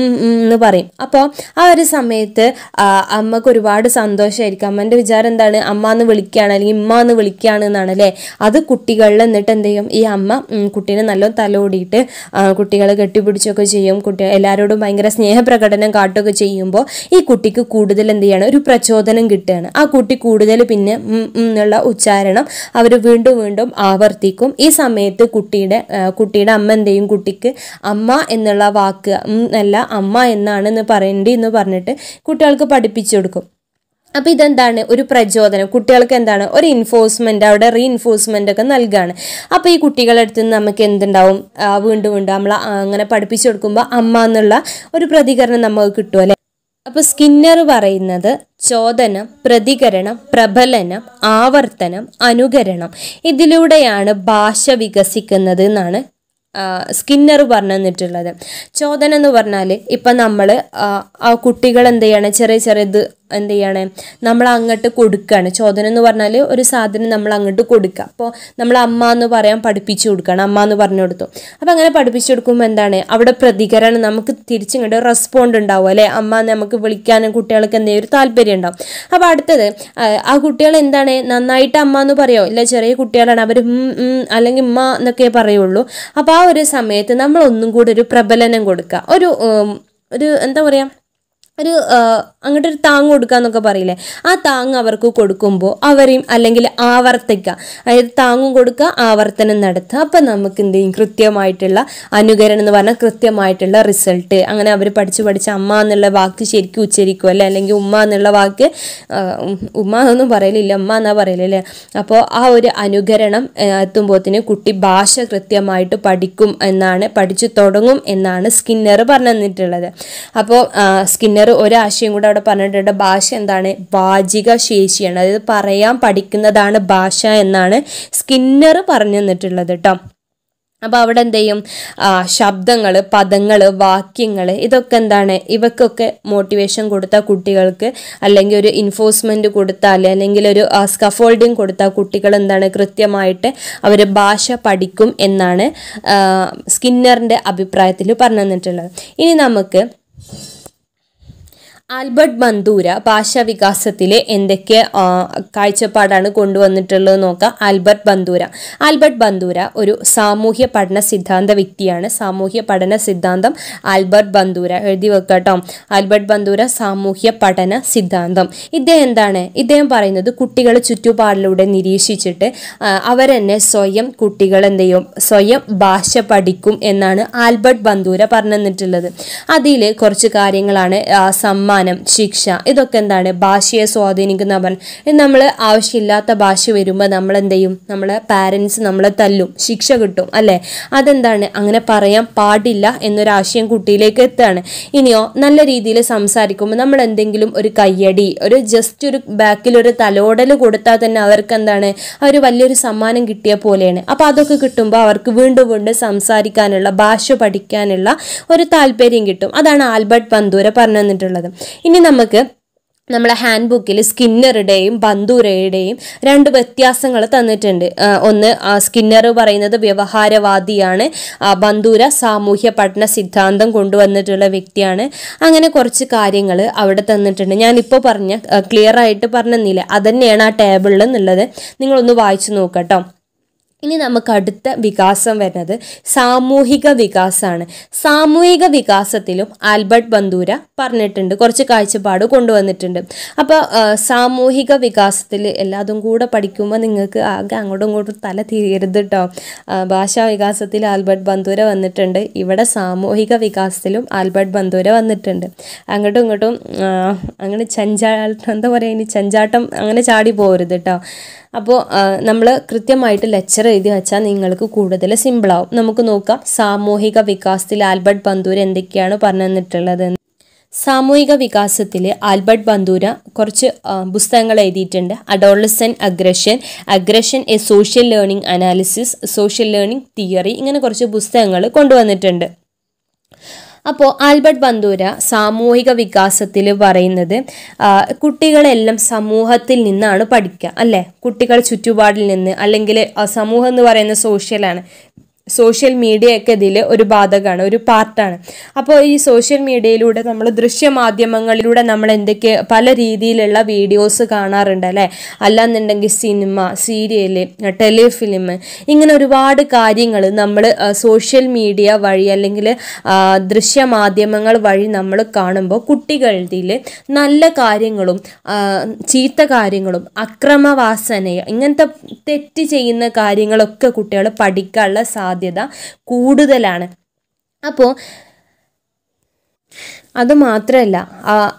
എന്ന് പറയും അപ്പോൾ ആ ഒരു സമയത്ത് അമ്മക്ക് ഒരുപാട് സന്തോഷമായിരിക്കും അമ്മൻ്റെ വിചാരം എന്താണ് അമ്മ എന്ന് വിളിക്കുകയാണ് അല്ലെങ്കിൽ ഇമ്മ എന്ന് വിളിക്കുകയാണ് എന്നാണ് അല്ലേ അത് കുട്ടികളിൽ എന്നിട്ട് എന്ത് ചെയ്യും ഈ അമ്മ കുട്ടീനെ നല്ല തലോടിയിട്ട് കുട്ടികളെ കെട്ടിപ്പിടിച്ചൊക്കെ ചെയ്യും കുട്ടി എല്ലാവരോടും ഭയങ്കര സ്നേഹം സ്നേഹപ്രകടനം കാട്ടുകയൊക്കെ ചെയ്യുമ്പോൾ ഈ കുട്ടിക്ക് കൂടുതൽ എന്ത് ചെയ്യണം ഒരു പ്രചോദനം കിട്ടുകയാണ് ആ കുട്ടി കൂടുതൽ പിന്നെ എന്നുള്ള ഉച്ചാരണം അവർ വീണ്ടും വീണ്ടും ആവർത്തിക്കും ഈ സമയത്ത് കുട്ടിയുടെ കുട്ടിയുടെ അമ്മ എന്ത് ചെയ്യും കുട്ടിക്ക് അമ്മ എന്നുള്ള വാക്ക് അല്ല അമ്മ എന്നാണ് എന്ന് പറയേണ്ടി എന്ന് പറഞ്ഞിട്ട് കുട്ടികൾക്ക് പഠിപ്പിച്ചു കൊടുക്കും അപ്പോൾ ഇതെന്താണ് ഒരു പ്രചോദനം കുട്ടികൾക്ക് എന്താണ് ഒരു ഇൻഫോഴ്സ്മെന്റ് അവിടെ റീഇൻഫോഴ്സ്മെൻ്റ് ഒക്കെ നൽകുകയാണ് അപ്പോൾ ഈ കുട്ടികളുടെ അടുത്ത് നിന്ന് നമുക്ക് എന്തുണ്ടാവും വീണ്ടും വീണ്ടും നമ്മൾ അങ്ങനെ പഠിപ്പിച്ചു കൊടുക്കുമ്പോൾ അമ്മ എന്നുള്ള ഒരു പ്രതികരണം നമുക്ക് കിട്ടും അല്ലേ അപ്പോൾ സ്കിന്നർ പറയുന്നത് ചോദനം പ്രതികരണം പ്രബലനം ആവർത്തനം അനുകരണം ഇതിലൂടെയാണ് ഭാഷ വികസിക്കുന്നത് എന്നാണ് സ്കിന്നർ പറഞ്ഞു തന്നിട്ടുള്ളത് ചോദനം എന്ന് പറഞ്ഞാൽ ഇപ്പം നമ്മൾ ആ കുട്ടികൾ എന്ത് ചെയ്യണം ചെറിയ ചെറിയത് എന്ത് ചെയ്യാണ് നമ്മൾ അങ്ങോട്ട് കൊടുക്കുകയാണ് ചോദന എന്ന് പറഞ്ഞാൽ ഒരു സാധനം നമ്മൾ അങ്ങോട്ട് കൊടുക്കുക അപ്പോൾ നമ്മൾ അമ്മ എന്ന് പറയാൻ പഠിപ്പിച്ചു കൊടുക്കുകയാണ് അമ്മ എന്ന് പറഞ്ഞു കൊടുത്തു അപ്പോൾ അങ്ങനെ പഠിപ്പിച്ചു കൊടുക്കുമ്പോൾ എന്താണ് അവിടെ പ്രതികരണം നമുക്ക് തിരിച്ചിങ്ങോട്ട് റെസ്പോണ്ട് ഉണ്ടാവും അല്ലേ അമ്മ നമുക്ക് വിളിക്കാനും കുട്ടികൾക്ക് എന്തെങ്കിലും ഒരു താല്പര്യം ഉണ്ടാവും അപ്പോൾ അടുത്തത് ആ കുട്ടികൾ എന്താണ് നന്നായിട്ട് അമ്മ എന്ന് പറയോ ഇല്ല ചെറിയ കുട്ടികളാണ് അവർ അല്ലെങ്കിൽ ഉമ്മ എന്നൊക്കെ പറയുള്ളൂ അപ്പോൾ ആ ഒരു സമയത്ത് നമ്മൾ കൂടെ ഒരു പ്രബലനം കൊടുക്കുക ഒരു ഒരു എന്താ പറയുക ഒരു ഒരു താങ് കൊടുക്കുക എന്നൊക്കെ പറയില്ലേ ആ താങ് അവർക്ക് കൊടുക്കുമ്പോൾ അവരെയും അല്ലെങ്കിൽ ആവർത്തിക്കുക അതായത് താങ്ങും കൊടുക്കുക ആവർത്തനം നടത്തുക അപ്പം നമുക്ക് എന്ത് ചെയ്യും കൃത്യമായിട്ടുള്ള അനുകരണം എന്ന് പറഞ്ഞാൽ കൃത്യമായിട്ടുള്ള റിസൾട്ട് അങ്ങനെ അവർ പഠിച്ച് പഠിച്ച് അമ്മ എന്നുള്ള വാക്ക് ശരിക്കും ഉച്ചരിക്കും അല്ലേ അല്ലെങ്കിൽ ഉമ്മ എന്നുള്ള വാക്ക് ഉമ്മ എന്നൊന്നും പറയലില്ല അമ്മ എന്നാ പറയലല്ലേ അപ്പോൾ ആ ഒരു അനുകരണം എത്തുമ്പോഴത്തിന് കുട്ടി ഭാഷ കൃത്യമായിട്ട് പഠിക്കും എന്നാണ് പഠിച്ചു തുടങ്ങും എന്നാണ് സ്കിന്നർ പറഞ്ഞു തന്നിട്ടുള്ളത് അപ്പോൾ സ്കിന്നർ വേറെ ഒരാശയം കൂടെ അവിടെ പറഞ്ഞിട്ടുണ്ട് ഭാഷ എന്താണ് വാചിക ശേഷിയാണ് അതായത് പറയാൻ പഠിക്കുന്നതാണ് ഭാഷ എന്നാണ് സ്കിന്നർ പറഞ്ഞു തന്നിട്ടുള്ളത് കേട്ടോ അപ്പോൾ അവിടെ എന്ത് ചെയ്യും ശബ്ദങ്ങൾ പദങ്ങൾ വാക്യങ്ങൾ ഇതൊക്കെ എന്താണ് ഇവക്കൊക്കെ മോട്ടിവേഷൻ കൊടുത്താൽ കുട്ടികൾക്ക് അല്ലെങ്കിൽ ഒരു ഇൻഫോഴ്സ്മെൻറ്റ് കൊടുത്താൽ അല്ലെങ്കിൽ ഒരു സ്കഫോൾഡിങ് കൊടുത്താൽ കുട്ടികൾ എന്താണ് കൃത്യമായിട്ട് അവർ ഭാഷ പഠിക്കും എന്നാണ് സ്കിന്നറിൻ്റെ അഭിപ്രായത്തിൽ പറഞ്ഞു തന്നിട്ടുള്ളത് ഇനി നമുക്ക് ആൽബർട്ട് മന്തൂര ഭാഷാവികാസത്തിലെ എന്തൊക്കെ കാഴ്ചപ്പാടാണ് കൊണ്ടുവന്നിട്ടുള്ളത് നോക്കാം ആൽബർട്ട് ബന്ദൂര ആൽബർട്ട് ബന്ദൂര ഒരു സാമൂഹ്യ പഠന സിദ്ധാന്ത വ്യക്തിയാണ് സാമൂഹ്യ പഠന സിദ്ധാന്തം ആൽബർട്ട് ബന്ദൂര എഴുതി വെക്കട്ടോ ആൽബർട്ട് ബന്ദൂര സാമൂഹ്യ പഠന സിദ്ധാന്തം ഇദ്ദേഹം എന്താണ് ഇദ്ദേഹം പറയുന്നത് കുട്ടികളെ ചുറ്റുപാടിലൂടെ നിരീക്ഷിച്ചിട്ട് അവരെന്നെ സ്വയം കുട്ടികൾ എന്ത് ചെയ്യും സ്വയം ഭാഷ പഠിക്കും എന്നാണ് ആൽബർട്ട് ബന്ദൂര പറഞ്ഞു തന്നിട്ടുള്ളത് അതിൽ കുറച്ച് കാര്യങ്ങളാണ് സമ്മ മാനം ശിക്ഷ ഇതൊക്കെ എന്താണ് ഭാഷയെ സ്വാധീനിക്കുന്നവൻ നമ്മൾ ആവശ്യമില്ലാത്ത ഭാഷ വരുമ്പോൾ നമ്മൾ എന്ത് ചെയ്യും നമ്മളെ പാരൻസ് നമ്മളെ തല്ലും ശിക്ഷ കിട്ടും അല്ലേ അതെന്താണ് അങ്ങനെ പറയാൻ പാടില്ല എന്നൊരാശയം കുട്ടിയിലേക്ക് എത്തുകയാണ് ഇനിയോ നല്ല രീതിയിൽ സംസാരിക്കുമ്പോൾ നമ്മൾ എന്തെങ്കിലും ഒരു കയ്യടി ഒരു ജസ്റ്റ് ഒരു ബാക്കിൽ ഒരു തലോടൽ കൊടുത്താൽ തന്നെ അവർക്ക് എന്താണ് അവർ വലിയൊരു സമ്മാനം കിട്ടിയ പോലെയാണ് അപ്പോൾ അതൊക്കെ കിട്ടുമ്പോൾ അവർക്ക് വീണ്ടും വീണ്ടും സംസാരിക്കാനുള്ള ഭാഷ പഠിക്കാനുള്ള ഒരു താല്പര്യം കിട്ടും അതാണ് ആൽബർട്ട് പന്തൂര പറഞ്ഞു തന്നിട്ടുള്ളത് ഇനി നമുക്ക് നമ്മളെ ഹാൻഡ് ബുക്കിൽ സ്കിന്നറുടെയും ബന്ദൂരയുടെയും രണ്ട് വ്യത്യാസങ്ങൾ തന്നിട്ടുണ്ട് ഒന്ന് സ്കിന്നർ പറയുന്നത് വ്യവഹാരവാദിയാണ് ബന്ദൂര സാമൂഹ്യ പഠന സിദ്ധാന്തം കൊണ്ടുവന്നിട്ടുള്ള വ്യക്തിയാണ് അങ്ങനെ കുറച്ച് കാര്യങ്ങൾ അവിടെ തന്നിട്ടുണ്ട് ഞാനിപ്പോൾ പറഞ്ഞ ക്ലിയർ ആയിട്ട് നില അതന്നെയാണ് ആ ടേബിളിൽ എന്നുള്ളത് നിങ്ങളൊന്ന് വായിച്ചു നോക്കട്ടോ ഇനി നമുക്ക് അടുത്ത വികാസം വരുന്നത് സാമൂഹിക വികാസമാണ് സാമൂഹിക വികാസത്തിലും ആൽബർട്ട് ബന്ദൂര പറഞ്ഞിട്ടുണ്ട് കുറച്ച് കാഴ്ചപ്പാട് കൊണ്ടുവന്നിട്ടുണ്ട് അപ്പോൾ സാമൂഹിക വികാസത്തിൽ എല്ലാതും കൂടെ പഠിക്കുമ്പോൾ നിങ്ങൾക്ക് ആകെ അങ്ങോട്ടും ഇങ്ങോട്ടും തല തീരരുത് കേട്ടോ ഭാഷാ വികാസത്തിൽ ആൽബർട്ട് ബന്ദൂര വന്നിട്ടുണ്ട് ഇവിടെ സാമൂഹിക വികാസത്തിലും ആൽബർട്ട് ബന്ദൂര വന്നിട്ടുണ്ട് അങ്ങോട്ടും ഇങ്ങോട്ടും അങ്ങനെ ചഞ്ചാട്ടം എന്താ പറയുക ഇനി ചഞ്ചാട്ടം അങ്ങനെ ചാടി പോകരുത് കേട്ടോ അപ്പോൾ നമ്മൾ കൃത്യമായിട്ട് ലെക്ചർ എഴുതി വെച്ചാൽ നിങ്ങൾക്ക് കൂടുതൽ സിമ്പിളാവും നമുക്ക് നോക്കാം സാമൂഹിക വികാസത്തിൽ ആൽബർട്ട് ബന്ദൂർ എന്തൊക്കെയാണ് പറഞ്ഞു തന്നിട്ടുള്ളത് സാമൂഹിക വികാസത്തിൽ ആൽബർട്ട് ബന്ദൂര കുറച്ച് പുസ്തകങ്ങൾ എഴുതിയിട്ടുണ്ട് adolescent aggression aggression a social learning analysis social learning theory ഇങ്ങനെ കുറച്ച് പുസ്തകങ്ങൾ കൊണ്ടുവന്നിട്ടുണ്ട് അപ്പോൾ ആൽബർട്ട് ബന്ദൂര സാമൂഹിക വികാസത്തിൽ പറയുന്നത് കുട്ടികളെല്ലാം സമൂഹത്തിൽ നിന്നാണ് പഠിക്കുക അല്ലേ കുട്ടികൾ ചുറ്റുപാടിൽ നിന്ന് അല്ലെങ്കിൽ സമൂഹം എന്ന് പറയുന്നത് സോഷ്യലാണ് സോഷ്യൽ മീഡിയയൊക്കെ ഇതിൽ ഒരു ബാധകമാണ് ഒരു പാർട്ടാണ് അപ്പോൾ ഈ സോഷ്യൽ മീഡിയയിലൂടെ നമ്മൾ ദൃശ്യമാധ്യമങ്ങളിലൂടെ നമ്മൾ എന്തൊക്കെ പല രീതിയിലുള്ള വീഡിയോസ് കാണാറുണ്ട് അല്ലേ അല്ലാന്നുണ്ടെങ്കിൽ സിനിമ സീരിയൽ ടെലിഫിലിം ഇങ്ങനെ ഒരുപാട് കാര്യങ്ങൾ നമ്മൾ സോഷ്യൽ മീഡിയ വഴി അല്ലെങ്കിൽ ദൃശ്യമാധ്യമങ്ങൾ വഴി നമ്മൾ കാണുമ്പോൾ കുട്ടികളുടെ നല്ല കാര്യങ്ങളും ചീത്ത കാര്യങ്ങളും അക്രമവാസന ഇങ്ങനത്തെ തെറ്റ് ചെയ്യുന്ന കാര്യങ്ങളൊക്കെ കുട്ടികൾ പഠിക്കാനുള്ള സാധ്യത സാധ്യത കൂടുതലാണ് അപ്പോൾ അതുമാത്രമല്ല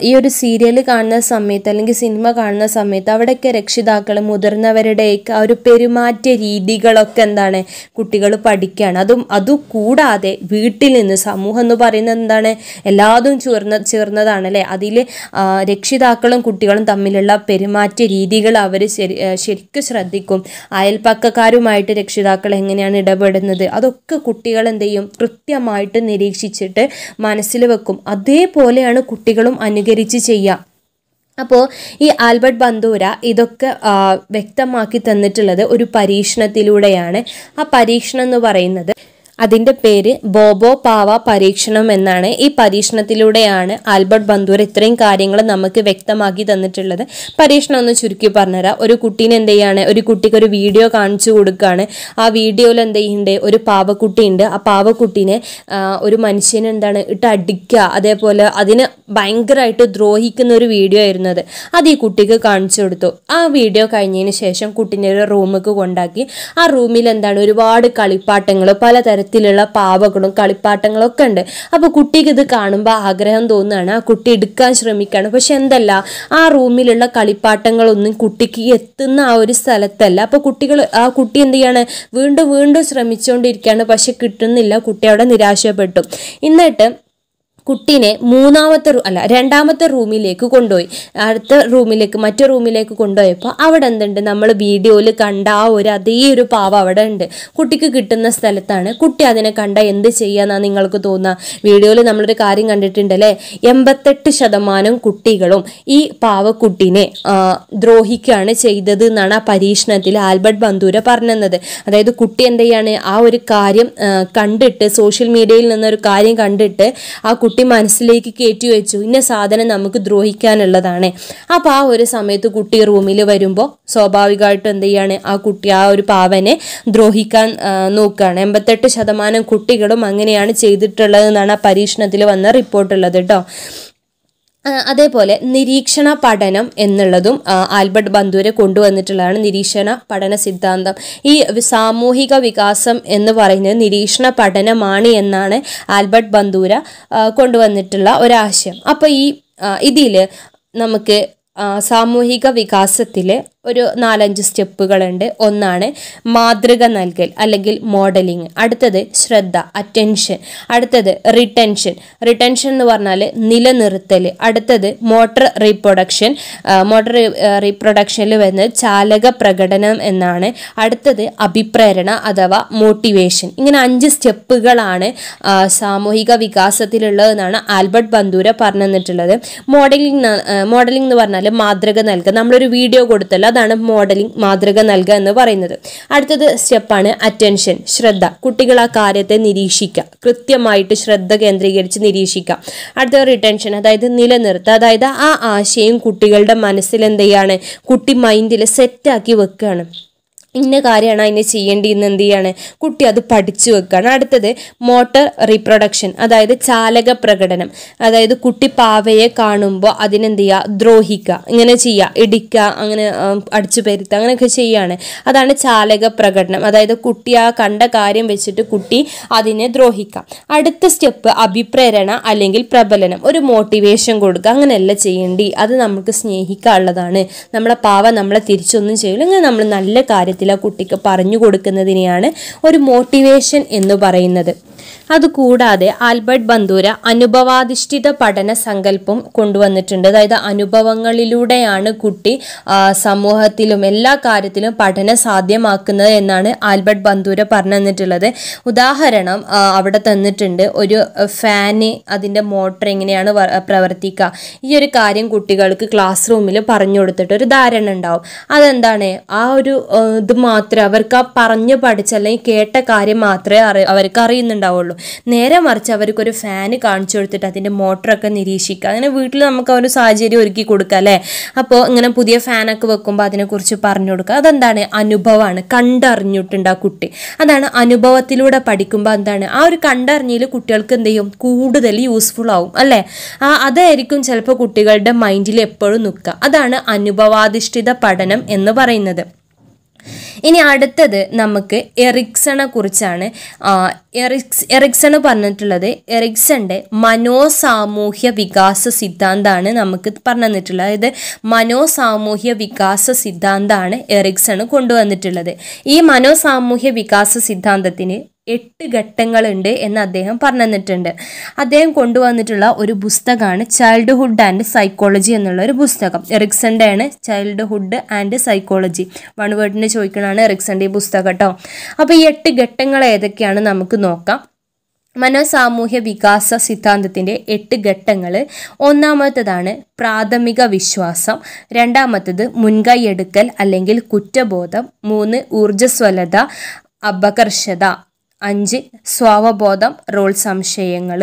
ഈ ഒരു സീരിയൽ കാണുന്ന സമയത്ത് അല്ലെങ്കിൽ സിനിമ കാണുന്ന സമയത്ത് അവിടെയൊക്കെ രക്ഷിതാക്കൾ മുതിർന്നവരുടെയൊക്കെ ആ ഒരു പെരുമാറ്റ രീതികളൊക്കെ എന്താണ് കുട്ടികൾ പഠിക്കുകയാണ് അതും അതുകൂടാതെ വീട്ടിൽ നിന്ന് സമൂഹം എന്ന് പറയുന്നത് എന്താണ് എല്ലാതും ചേർന്ന ചേർന്നതാണ് അല്ലേ അതിൽ രക്ഷിതാക്കളും കുട്ടികളും തമ്മിലുള്ള പെരുമാറ്റ രീതികൾ അവർ ശരി ശരിക്കും ശ്രദ്ധിക്കും അയൽപ്പക്കക്കാരുമായിട്ട് രക്ഷിതാക്കൾ എങ്ങനെയാണ് ഇടപെടുന്നത് അതൊക്കെ കുട്ടികൾ എന്ത് ചെയ്യും കൃത്യമായിട്ട് നിരീക്ഷിച്ചിട്ട് മനസ്സിൽ വെക്കും അതേ അതേപോലെയാണ് കുട്ടികളും അനുകരിച്ച് ചെയ്യുക അപ്പോൾ ഈ ആൽബർട്ട് ബന്ദൂര ഇതൊക്കെ വ്യക്തമാക്കി തന്നിട്ടുള്ളത് ഒരു പരീക്ഷണത്തിലൂടെയാണ് ആ പരീക്ഷണം എന്ന് പറയുന്നത് അതിൻ്റെ പേര് ബോബോ പാവ പരീക്ഷണം എന്നാണ് ഈ പരീക്ഷണത്തിലൂടെയാണ് ആൽബർട്ട് ബന്ധൂർ ഇത്രയും കാര്യങ്ങൾ നമുക്ക് വ്യക്തമാക്കി തന്നിട്ടുള്ളത് പരീക്ഷണം ഒന്ന് ചുരുക്കി പറഞ്ഞുതരാം ഒരു കുട്ടീനെ എന്ത് ചെയ്യാണ് ഒരു കുട്ടിക്ക് ഒരു വീഡിയോ കാണിച്ചു കൊടുക്കുകയാണ് ആ വീഡിയോയിൽ എന്ത് ചെയ്യുന്നുണ്ട് ഒരു പാവക്കുട്ടി ഉണ്ട് ആ പാവക്കുട്ടീനെ ഒരു മനുഷ്യനെ എന്താണ് ഇട്ട് അടിക്കുക അതേപോലെ അതിനെ ഭയങ്കരമായിട്ട് ദ്രോഹിക്കുന്ന ഒരു വീഡിയോ ആയിരുന്നു അത് ഈ കുട്ടിക്ക് കാണിച്ചു കൊടുത്തു ആ വീഡിയോ കഴിഞ്ഞതിന് ശേഷം കുട്ടീനെ ഒരു റൂമിൽ കൊണ്ടാക്കി ആ റൂമിൽ എന്താണ് ഒരുപാട് കളിപ്പാട്ടങ്ങൾ പലതരത്തിൽ തരത്തിലുള്ള പാവകളും ഒക്കെ ഉണ്ട് അപ്പോൾ കുട്ടിക്ക് ഇത് കാണുമ്പോൾ ആഗ്രഹം തോന്നുകയാണ് ആ കുട്ടി എടുക്കാൻ ശ്രമിക്കുകയാണ് പക്ഷെ എന്തല്ല ആ റൂമിലുള്ള കളിപ്പാട്ടങ്ങളൊന്നും കുട്ടിക്ക് എത്തുന്ന ആ ഒരു സ്ഥലത്തല്ല അപ്പോൾ കുട്ടികൾ ആ കുട്ടി എന്ത് ചെയ്യാണ് വീണ്ടും വീണ്ടും ശ്രമിച്ചുകൊണ്ടിരിക്കുകയാണ് പക്ഷെ കിട്ടുന്നില്ല കുട്ടി അവിടെ നിരാശപ്പെട്ടു എന്നിട്ട് കുട്ടീനെ മൂന്നാമത്തെ അല്ല രണ്ടാമത്തെ റൂമിലേക്ക് കൊണ്ടുപോയി അടുത്ത റൂമിലേക്ക് മറ്റു റൂമിലേക്ക് കൊണ്ടുപോയപ്പോൾ അവിടെ എന്തുണ്ട് നമ്മൾ വീഡിയോയിൽ കണ്ട ആ ഒരു അതേ ഒരു പാവ അവിടെ ഉണ്ട് കുട്ടിക്ക് കിട്ടുന്ന സ്ഥലത്താണ് കുട്ടി അതിനെ കണ്ട എന്ത് ചെയ്യാന്നാണ് നിങ്ങൾക്ക് തോന്നുക വീഡിയോയിൽ നമ്മളൊരു കാര്യം കണ്ടിട്ടുണ്ടല്ലേ എൺപത്തെട്ട് ശതമാനം കുട്ടികളും ഈ പാവക്കുട്ടീനെ ദ്രോഹിക്കുകയാണ് ചെയ്തത് എന്നാണ് ആ പരീക്ഷണത്തിൽ ആൽബർട്ട് ബന്ധൂര പറഞ്ഞത് അതായത് കുട്ടി എന്ത് ചെയ്യാണ് ആ ഒരു കാര്യം കണ്ടിട്ട് സോഷ്യൽ മീഡിയയിൽ നിന്നൊരു കാര്യം കണ്ടിട്ട് ആ കുട്ടി മനസ്സിലേക്ക് കയറ്റി വെച്ചു ഇന്ന സാധനം നമുക്ക് ദ്രോഹിക്കാനുള്ളതാണ് അപ്പോൾ ആ ഒരു സമയത്ത് കുട്ടി റൂമിൽ വരുമ്പോൾ സ്വാഭാവികമായിട്ട് എന്ത് ചെയ്യാണ് ആ കുട്ടി ആ ഒരു പാവനെ ദ്രോഹിക്കാൻ നോക്കുകയാണ് എൺപത്തെട്ട് ശതമാനം കുട്ടികളും അങ്ങനെയാണ് ചെയ്തിട്ടുള്ളതെന്നാണ് ആ പരീക്ഷണത്തിൽ വന്ന റിപ്പോർട്ടുള്ളത് കേട്ടോ അതേപോലെ നിരീക്ഷണ പഠനം എന്നുള്ളതും ആൽബർട്ട് ബന്ധുരെ കൊണ്ടുവന്നിട്ടുള്ളതാണ് നിരീക്ഷണ പഠന സിദ്ധാന്തം ഈ സാമൂഹിക വികാസം എന്ന് പറയുന്നത് നിരീക്ഷണ പഠനമാണ് എന്നാണ് ആൽബർട്ട് ബന്ധൂര കൊണ്ടുവന്നിട്ടുള്ള ഒരാശയം അപ്പോൾ ഈ ഇതിൽ നമുക്ക് സാമൂഹിക വികാസത്തിൽ ഒരു നാലഞ്ച് സ്റ്റെപ്പുകളുണ്ട് ഒന്നാണ് മാതൃക നൽകൽ അല്ലെങ്കിൽ മോഡലിങ് അടുത്തത് ശ്രദ്ധ അറ്റൻഷൻ അടുത്തത് റിട്ടൻഷൻ റിട്ടൻഷൻ എന്ന് പറഞ്ഞാൽ നിലനിർത്തൽ അടുത്തത് മോട്ടർ റീപ്രൊഡക്ഷൻ മോട്ടർ റീപ്രൊഡക്ഷനിൽ വരുന്നത് ചാലക പ്രകടനം എന്നാണ് അടുത്തത് അഭിപ്രേരണ അഥവാ മോട്ടിവേഷൻ ഇങ്ങനെ അഞ്ച് സ്റ്റെപ്പുകളാണ് സാമൂഹിക വികാസത്തിലുള്ളതെന്നാണ് ആൽബർട്ട് ബന്ദൂര പറഞ്ഞു തന്നിട്ടുള്ളത് മോഡലിംഗ് മോഡലിംഗ് എന്ന് പറഞ്ഞാൽ എന്തെങ്കിലും മാതൃക നൽകുക നമ്മളൊരു വീഡിയോ കൊടുത്തല്ലോ അതാണ് മോഡലിംഗ് മാതൃക നൽകുക എന്ന് പറയുന്നത് അടുത്തത് സ്റ്റെപ്പാണ് അറ്റൻഷൻ ശ്രദ്ധ കുട്ടികൾ ആ കാര്യത്തെ നിരീക്ഷിക്കുക കൃത്യമായിട്ട് ശ്രദ്ധ കേന്ദ്രീകരിച്ച് നിരീക്ഷിക്കുക അടുത്ത റിട്ടൻഷൻ അതായത് നിലനിർത്തുക അതായത് ആ ആശയം കുട്ടികളുടെ മനസ്സിൽ എന്ത് ചെയ്യാണ് കുട്ടി മൈൻഡിൽ സെറ്റാക്കി വെക്കുകയാണ് ഇന്ന കാര്യമാണ് അതിനെ ചെയ്യേണ്ടിയെന്ന് എന്ത് ചെയ്യാണ് കുട്ടി അത് പഠിച്ചു വെക്കുകയാണ് അടുത്തത് മോട്ടർ റീപ്രൊഡക്ഷൻ അതായത് ചാലക പ്രകടനം അതായത് കുട്ടി പാവയെ കാണുമ്പോൾ അതിനെന്ത് ചെയ്യുക ദ്രോഹിക്കുക ഇങ്ങനെ ചെയ്യുക ഇടിക്കുക അങ്ങനെ അടിച്ചു പരുത്തുക അങ്ങനെയൊക്കെ ചെയ്യുകയാണ് അതാണ് ചാലക പ്രകടനം അതായത് കുട്ടി ആ കണ്ട കാര്യം വെച്ചിട്ട് കുട്ടി അതിനെ ദ്രോഹിക്കാം അടുത്ത സ്റ്റെപ്പ് അഭിപ്രേരണ അല്ലെങ്കിൽ പ്രബലനം ഒരു മോട്ടിവേഷൻ കൊടുക്കുക അങ്ങനെയല്ല ചെയ്യേണ്ടി അത് നമുക്ക് സ്നേഹിക്കാനുള്ളതാണ് നമ്മളെ പാവ നമ്മളെ തിരിച്ചൊന്നും ചെയ്യില്ല ഇങ്ങനെ നമ്മൾ നല്ല കാര്യം രൂപത്തിൽ ആ കുട്ടിക്ക് പറഞ്ഞു കൊടുക്കുന്നതിനെയാണ് ഒരു മോട്ടിവേഷൻ എന്ന് പറയുന്നത് അതുകൂടാതെ ആൽബർട്ട് ബന്ദൂര അനുഭവാധിഷ്ഠിത പഠന സങ്കല്പം കൊണ്ടുവന്നിട്ടുണ്ട് അതായത് അനുഭവങ്ങളിലൂടെയാണ് കുട്ടി സമൂഹത്തിലും എല്ലാ കാര്യത്തിലും പഠന സാധ്യമാക്കുന്നത് എന്നാണ് ആൽബർട്ട് ബന്ദൂര പറഞ്ഞു തന്നിട്ടുള്ളത് ഉദാഹരണം അവിടെ തന്നിട്ടുണ്ട് ഒരു ഫാന് അതിൻ്റെ മോട്ടർ എങ്ങനെയാണ് പ്രവർത്തിക്കുക ഈ ഒരു കാര്യം കുട്ടികൾക്ക് ക്ലാസ് റൂമിൽ പറഞ്ഞു കൊടുത്തിട്ട് ഒരു ധാരണ ഉണ്ടാവും അതെന്താണ് ആ ഒരു ഇത് മാത്രമേ അവർക്ക് ആ പറഞ്ഞ് പഠിച്ച അല്ലെങ്കിൽ കേട്ട കാര്യം മാത്രമേ അവർക്ക് അറിയുന്നുണ്ടാവും ഉണ്ടാവുള്ളൂ നേരെ മറിച്ച് അവർക്കൊരു ഫാന് കാണിച്ചു കൊടുത്തിട്ട് അതിൻ്റെ മോട്ടറൊക്കെ നിരീക്ഷിക്കുക അങ്ങനെ വീട്ടിൽ നമുക്ക് ഒരു സാഹചര്യം ഒരുക്കി കൊടുക്കുക അല്ലേ അപ്പോൾ ഇങ്ങനെ പുതിയ ഫാനൊക്കെ വെക്കുമ്പോൾ അതിനെക്കുറിച്ച് പറഞ്ഞു കൊടുക്കുക അതെന്താണ് അനുഭവമാണ് കണ്ടറിഞ്ഞിട്ടുണ്ട് ആ കുട്ടി അതാണ് അനുഭവത്തിലൂടെ പഠിക്കുമ്പോൾ എന്താണ് ആ ഒരു കണ്ടറിഞ്ഞതിൽ കുട്ടികൾക്ക് എന്ത് ചെയ്യും കൂടുതൽ യൂസ്ഫുൾ ആവും അല്ലേ ആ അതായിരിക്കും ചിലപ്പോൾ കുട്ടികളുടെ മൈൻഡിൽ എപ്പോഴും നിൽക്കുക അതാണ് അനുഭവാധിഷ്ഠിത പഠനം എന്ന് പറയുന്നത് ഇനി അടുത്തത് നമുക്ക് എറിക്സണെ കുറിച്ചാണ് എറിക്സ് എറിക്സൺ പറഞ്ഞിട്ടുള്ളത് എറിക്സന്റെ മനോസാമൂഹ്യ വികാസ സിദ്ധാന്തമാണ് നമുക്ക് പറഞ്ഞിട്ടുള്ളത് അതായത് മനോസാമൂഹ്യ വികാസ സിദ്ധാന്തമാണ് എറിക്സൺ കൊണ്ടുവന്നിട്ടുള്ളത് ഈ മനോസാമൂഹ്യ വികാസ സിദ്ധാന്തത്തിന് എട്ട് ഘട്ടങ്ങളുണ്ട് എന്ന് അദ്ദേഹം പറഞ്ഞിട്ടുണ്ട് അദ്ദേഹം കൊണ്ടുവന്നിട്ടുള്ള ഒരു പുസ്തകമാണ് ചൈൽഡ്ഹുഡ് ആൻഡ് സൈക്കോളജി എന്നുള്ള ഒരു പുസ്തകം എറിക്സൻ്റെ ആണ് ചൈൽഡ്ഹുഡ് ആൻഡ് സൈക്കോളജി വൺ വേർഡിന് ചോദിക്കണതാണ് എറിക്സൻ്റെ ഈ പുസ്തകം കേട്ടോ അപ്പോൾ ഈ എട്ട് ഘട്ടങ്ങൾ ഏതൊക്കെയാണ് നമുക്ക് നോക്കാം മനോസാമൂഹ്യ വികാസ സിദ്ധാന്തത്തിൻ്റെ എട്ട് ഘട്ടങ്ങൾ ഒന്നാമത്തേതാണ് പ്രാഥമിക വിശ്വാസം രണ്ടാമത്തേത് മുൻകൈയെടുക്കൽ അല്ലെങ്കിൽ കുറ്റബോധം മൂന്ന് ഊർജ്ജസ്വലത അപകർഷത അഞ്ച് സ്വാവബോധം റോൾ സംശയങ്ങൾ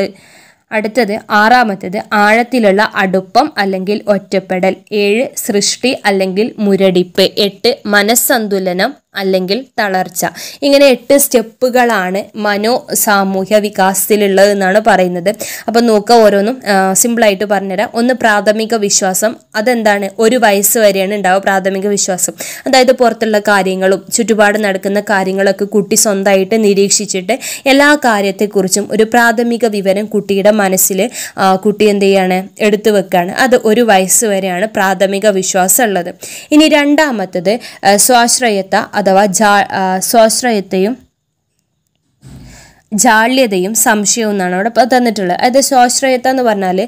അടുത്തത് ആറാമത്തേത് ആഴത്തിലുള്ള അടുപ്പം അല്ലെങ്കിൽ ഒറ്റപ്പെടൽ ഏഴ് സൃഷ്ടി അല്ലെങ്കിൽ മുരടിപ്പ് എട്ട് മനസ്സന്തുലനം അല്ലെങ്കിൽ തളർച്ച ഇങ്ങനെ എട്ട് സ്റ്റെപ്പുകളാണ് മനോ സാമൂഹ്യ വികാസത്തിലുള്ളത് എന്നാണ് പറയുന്നത് അപ്പം നോക്കുക ഓരോന്നും സിമ്പിളായിട്ട് പറഞ്ഞുതരാം ഒന്ന് പ്രാഥമിക വിശ്വാസം അതെന്താണ് ഒരു വയസ്സ് വരെയാണ് ഉണ്ടാവുക പ്രാഥമിക വിശ്വാസം അതായത് പുറത്തുള്ള കാര്യങ്ങളും ചുറ്റുപാട് നടക്കുന്ന കാര്യങ്ങളൊക്കെ കുട്ടി സ്വന്തമായിട്ട് നിരീക്ഷിച്ചിട്ട് എല്ലാ കാര്യത്തെക്കുറിച്ചും ഒരു പ്രാഥമിക വിവരം കുട്ടിയുടെ മനസ്സിൽ കുട്ടി എന്ത് ചെയ്യാണ് എടുത്തു വെക്കുകയാണ് അത് ഒരു വയസ്സ് വരെയാണ് പ്രാഥമിക വിശ്വാസം ഉള്ളത് ഇനി രണ്ടാമത്തത് സ്വാശ്രയത്വ അഥവാ സ്വാശ്രയത്തെയും ജാള്യതയും സംശയവും എന്നാണ് അവിടെ തന്നിട്ടുള്ളത് അതായത് സ്വാശ്രയത്വം എന്ന് പറഞ്ഞാൽ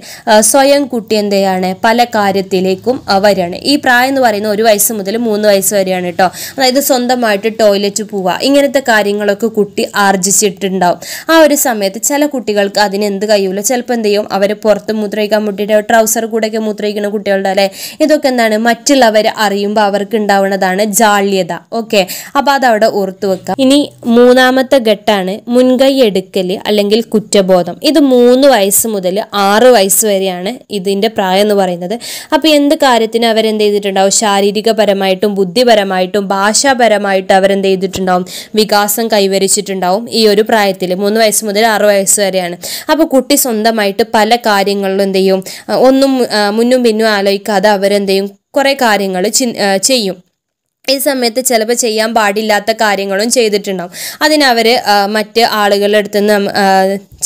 സ്വയം കുട്ടി എന്തെയാണ് പല കാര്യത്തിലേക്കും വരികയാണ് ഈ പ്രായം എന്ന് പറയുന്നത് ഒരു വയസ്സ് മുതൽ മൂന്ന് വയസ്സ് വരെയാണ് കേട്ടോ അതായത് സ്വന്തമായിട്ട് ടോയ്ലറ്റ് പോവുക ഇങ്ങനത്തെ കാര്യങ്ങളൊക്കെ കുട്ടി ആർജിച്ചിട്ടുണ്ടാവും ആ ഒരു സമയത്ത് ചില കുട്ടികൾക്ക് അതിന് എന്ത് കഴിയൂല ചിലപ്പോൾ എന്ത് ചെയ്യും അവർ പുറത്ത് മൂത്രയിക്കാൻ മുട്ടിയിട്ട് ട്രൗസർ കൂടെയൊക്കെ മൂത്രയിക്കുന്ന കുട്ടികളുടെ അല്ലേ ഇതൊക്കെ എന്താണ് മറ്റുള്ളവർ അറിയുമ്പോൾ അവർക്ക് ഉണ്ടാവുന്നതാണ് ജാള്യത ഓക്കെ അപ്പോൾ അതവിടെ ഓർത്തു വെക്കാം ഇനി മൂന്നാമത്തെ ഘട്ടമാണ് മുൻകൈ കൈയെടുക്കൽ അല്ലെങ്കിൽ കുറ്റബോധം ഇത് മൂന്ന് വയസ്സ് മുതൽ ആറ് വയസ്സ് വരെയാണ് ഇതിൻ്റെ പ്രായം എന്ന് പറയുന്നത് അപ്പോൾ എന്ത് കാര്യത്തിന് അവരെന്ത് ചെയ്തിട്ടുണ്ടാവും ശാരീരികപരമായിട്ടും ബുദ്ധിപരമായിട്ടും ഭാഷാപരമായിട്ടും അവരെന്ത് ചെയ്തിട്ടുണ്ടാവും വികാസം കൈവരിച്ചിട്ടുണ്ടാവും ഈ ഒരു പ്രായത്തിൽ മൂന്ന് വയസ്സ് മുതൽ ആറ് വയസ്സ് വരെയാണ് അപ്പോൾ കുട്ടി സ്വന്തമായിട്ട് പല കാര്യങ്ങളിലും എന്ത് ചെയ്യും ഒന്നും മുന്നും പിന്നും ആലോചിക്കാതെ അവരെന്ത് ചെയ്യും കുറേ കാര്യങ്ങൾ ചെയ്യും ഈ സമയത്ത് ചിലപ്പോൾ ചെയ്യാൻ പാടില്ലാത്ത കാര്യങ്ങളും ചെയ്തിട്ടുണ്ടാവും അതിനവർ മറ്റ് ആളുകളുടെ അടുത്ത് നിന്ന്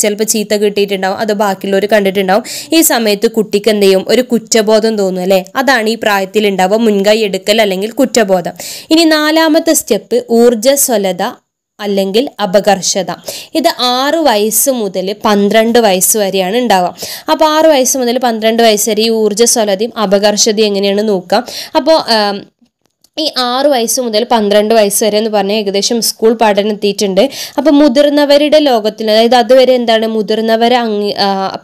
ചിലപ്പോൾ ചീത്ത കിട്ടിയിട്ടുണ്ടാവും അത് ബാക്കിയുള്ളവർ കണ്ടിട്ടുണ്ടാവും ഈ സമയത്ത് കുട്ടിക്ക് എന്ത് ചെയ്യും ഒരു കുറ്റബോധം തോന്നും അല്ലേ അതാണ് ഈ പ്രായത്തിൽ ഉണ്ടാവുക മുൻകൈ എടുക്കൽ അല്ലെങ്കിൽ കുറ്റബോധം ഇനി നാലാമത്തെ സ്റ്റെപ്പ് ഊർജ്ജസ്വലത അല്ലെങ്കിൽ അപകർഷത ഇത് ആറ് വയസ്സ് മുതൽ പന്ത്രണ്ട് വയസ്സ് വരെയാണ് ഉണ്ടാവുക അപ്പോൾ ആറ് വയസ്സ് മുതൽ പന്ത്രണ്ട് വയസ്സ് വരെ ഈ ഊർജ്ജസ്വലതയും അപകർഷതയും എങ്ങനെയാണ് നോക്കാം അപ്പോൾ ഈ ആറു വയസ്സ് മുതൽ പന്ത്രണ്ട് വയസ്സ് വരെ എന്ന് പറഞ്ഞാൽ ഏകദേശം സ്കൂൾ പഠനം എത്തിയിട്ടുണ്ട് അപ്പോൾ മുതിർന്നവരുടെ ലോകത്തിൽ അതായത് അതുവരെ എന്താണ് മുതിർന്നവരെ അങ്ങ്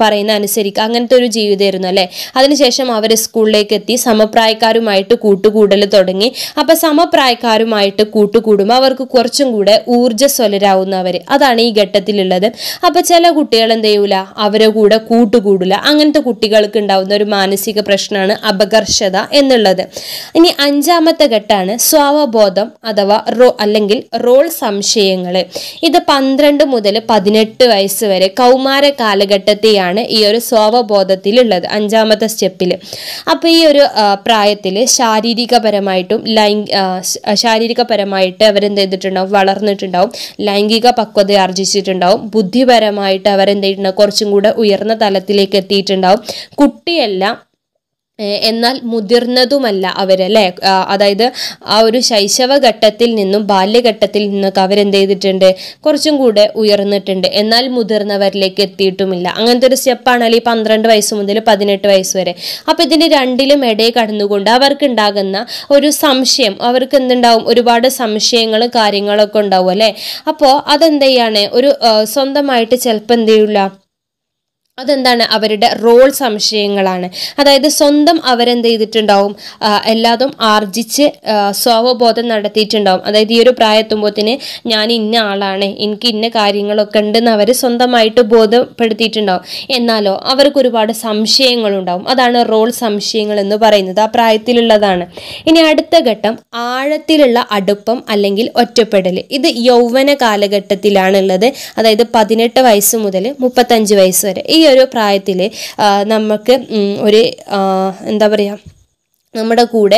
പറയുന്ന അനുസരിക്കുക അങ്ങനത്തെ ഒരു ജീവിതമായിരുന്നു അല്ലേ അതിനുശേഷം അവർ സ്കൂളിലേക്ക് എത്തി സമപ്രായക്കാരുമായിട്ട് കൂട്ടുകൂടൽ തുടങ്ങി അപ്പോൾ സമപ്രായക്കാരുമായിട്ട് കൂട്ടുകൂടുമ്പോൾ അവർക്ക് കുറച്ചും കൂടെ ഊർജ്ജസ്വലരാകുന്നവർ അതാണ് ഈ ഘട്ടത്തിലുള്ളത് അപ്പോൾ ചില കുട്ടികൾ എന്ത് ചെയ്യൂല അവരെ കൂടെ കൂട്ടുകൂടില്ല അങ്ങനത്തെ കുട്ടികൾക്ക് ഉണ്ടാകുന്ന ഒരു മാനസിക പ്രശ്നമാണ് അപകർഷത എന്നുള്ളത് ഇനി അഞ്ചാമത്തെ ഘട്ടമാണ് സ്വാവബോധം അഥവാ റോ അല്ലെങ്കിൽ റോൾ സംശയങ്ങൾ ഇത് പന്ത്രണ്ട് മുതൽ പതിനെട്ട് വയസ്സ് വരെ കൗമാര കാലഘട്ടത്തെയാണ് ഈ ഒരു സ്വാവബോധത്തിലുള്ളത് അഞ്ചാമത്തെ സ്റ്റെപ്പിൽ അപ്പോൾ ഈ ഒരു പ്രായത്തിൽ ശാരീരികപരമായിട്ടും ലൈംഗ് ശാരീരികപരമായിട്ട് അവരെന്ത് ചെയ്തിട്ടുണ്ടാവും വളർന്നിട്ടുണ്ടാവും ലൈംഗിക പക്വത ആർജിച്ചിട്ടുണ്ടാവും ബുദ്ധിപരമായിട്ട് അവരെന്ത് ചെയ്തിട്ടുണ്ടാവും കുറച്ചും കൂടെ ഉയർന്ന തലത്തിലേക്ക് എത്തിയിട്ടുണ്ടാവും കുട്ടിയെല്ലാം എന്നാൽ മുതിർന്നതുമല്ല അവരല്ലേ അതായത് ആ ഒരു ശൈശവഘട്ടത്തിൽ നിന്നും ബാല്യഘട്ടത്തിൽ നിന്നൊക്കെ അവരെന്ത് ചെയ്തിട്ടുണ്ട് കുറച്ചും കൂടെ ഉയർന്നിട്ടുണ്ട് എന്നാൽ മുതിർന്നവരിലേക്ക് എത്തിയിട്ടുമില്ല അങ്ങനത്തെ ഒരു സ്റ്റെപ്പാണല്ലോ ഈ പന്ത്രണ്ട് വയസ്സ് മുതൽ പതിനെട്ട് വയസ്സ് വരെ അപ്പം ഇതിൻ്റെ രണ്ടിലും ഇടയിൽ കടന്നുകൊണ്ട് അവർക്കുണ്ടാകുന്ന ഒരു സംശയം അവർക്ക് എന്തുണ്ടാവും ഒരുപാട് സംശയങ്ങളും കാര്യങ്ങളൊക്കെ ഉണ്ടാവും അല്ലേ അപ്പോൾ അതെന്ത് ചെയ്യാണ് ഒരു സ്വന്തമായിട്ട് ചിലപ്പോൾ എന്ത് ചെയ്യില്ല അതെന്താണ് അവരുടെ റോൾ സംശയങ്ങളാണ് അതായത് സ്വന്തം അവരെന്ത് ചെയ്തിട്ടുണ്ടാവും എല്ലാതും ആർജിച്ച് സ്വാവബോധം നടത്തിയിട്ടുണ്ടാവും അതായത് ഈ ഒരു പ്രായത്തുമ്പോത്തിന് ഞാൻ ഇന്ന ആളാണ് എനിക്ക് ഇന്ന കാര്യങ്ങളൊക്കെ ഉണ്ടെന്ന് അവർ സ്വന്തമായിട്ട് ബോധപ്പെടുത്തിയിട്ടുണ്ടാവും എന്നാലോ അവർക്ക് ഒരുപാട് സംശയങ്ങളുണ്ടാവും അതാണ് റോൾ സംശയങ്ങൾ എന്ന് പറയുന്നത് ആ പ്രായത്തിലുള്ളതാണ് ഇനി അടുത്ത ഘട്ടം ആഴത്തിലുള്ള അടുപ്പം അല്ലെങ്കിൽ ഒറ്റപ്പെടൽ ഇത് യൗവന കാലഘട്ടത്തിലാണുള്ളത് അതായത് പതിനെട്ട് വയസ്സ് മുതൽ മുപ്പത്തഞ്ച് വയസ്സ് വരെ ഈ ഒരു പ്രായത്തിൽ നമുക്ക് ഒരു എന്താ പറയുക നമ്മുടെ കൂടെ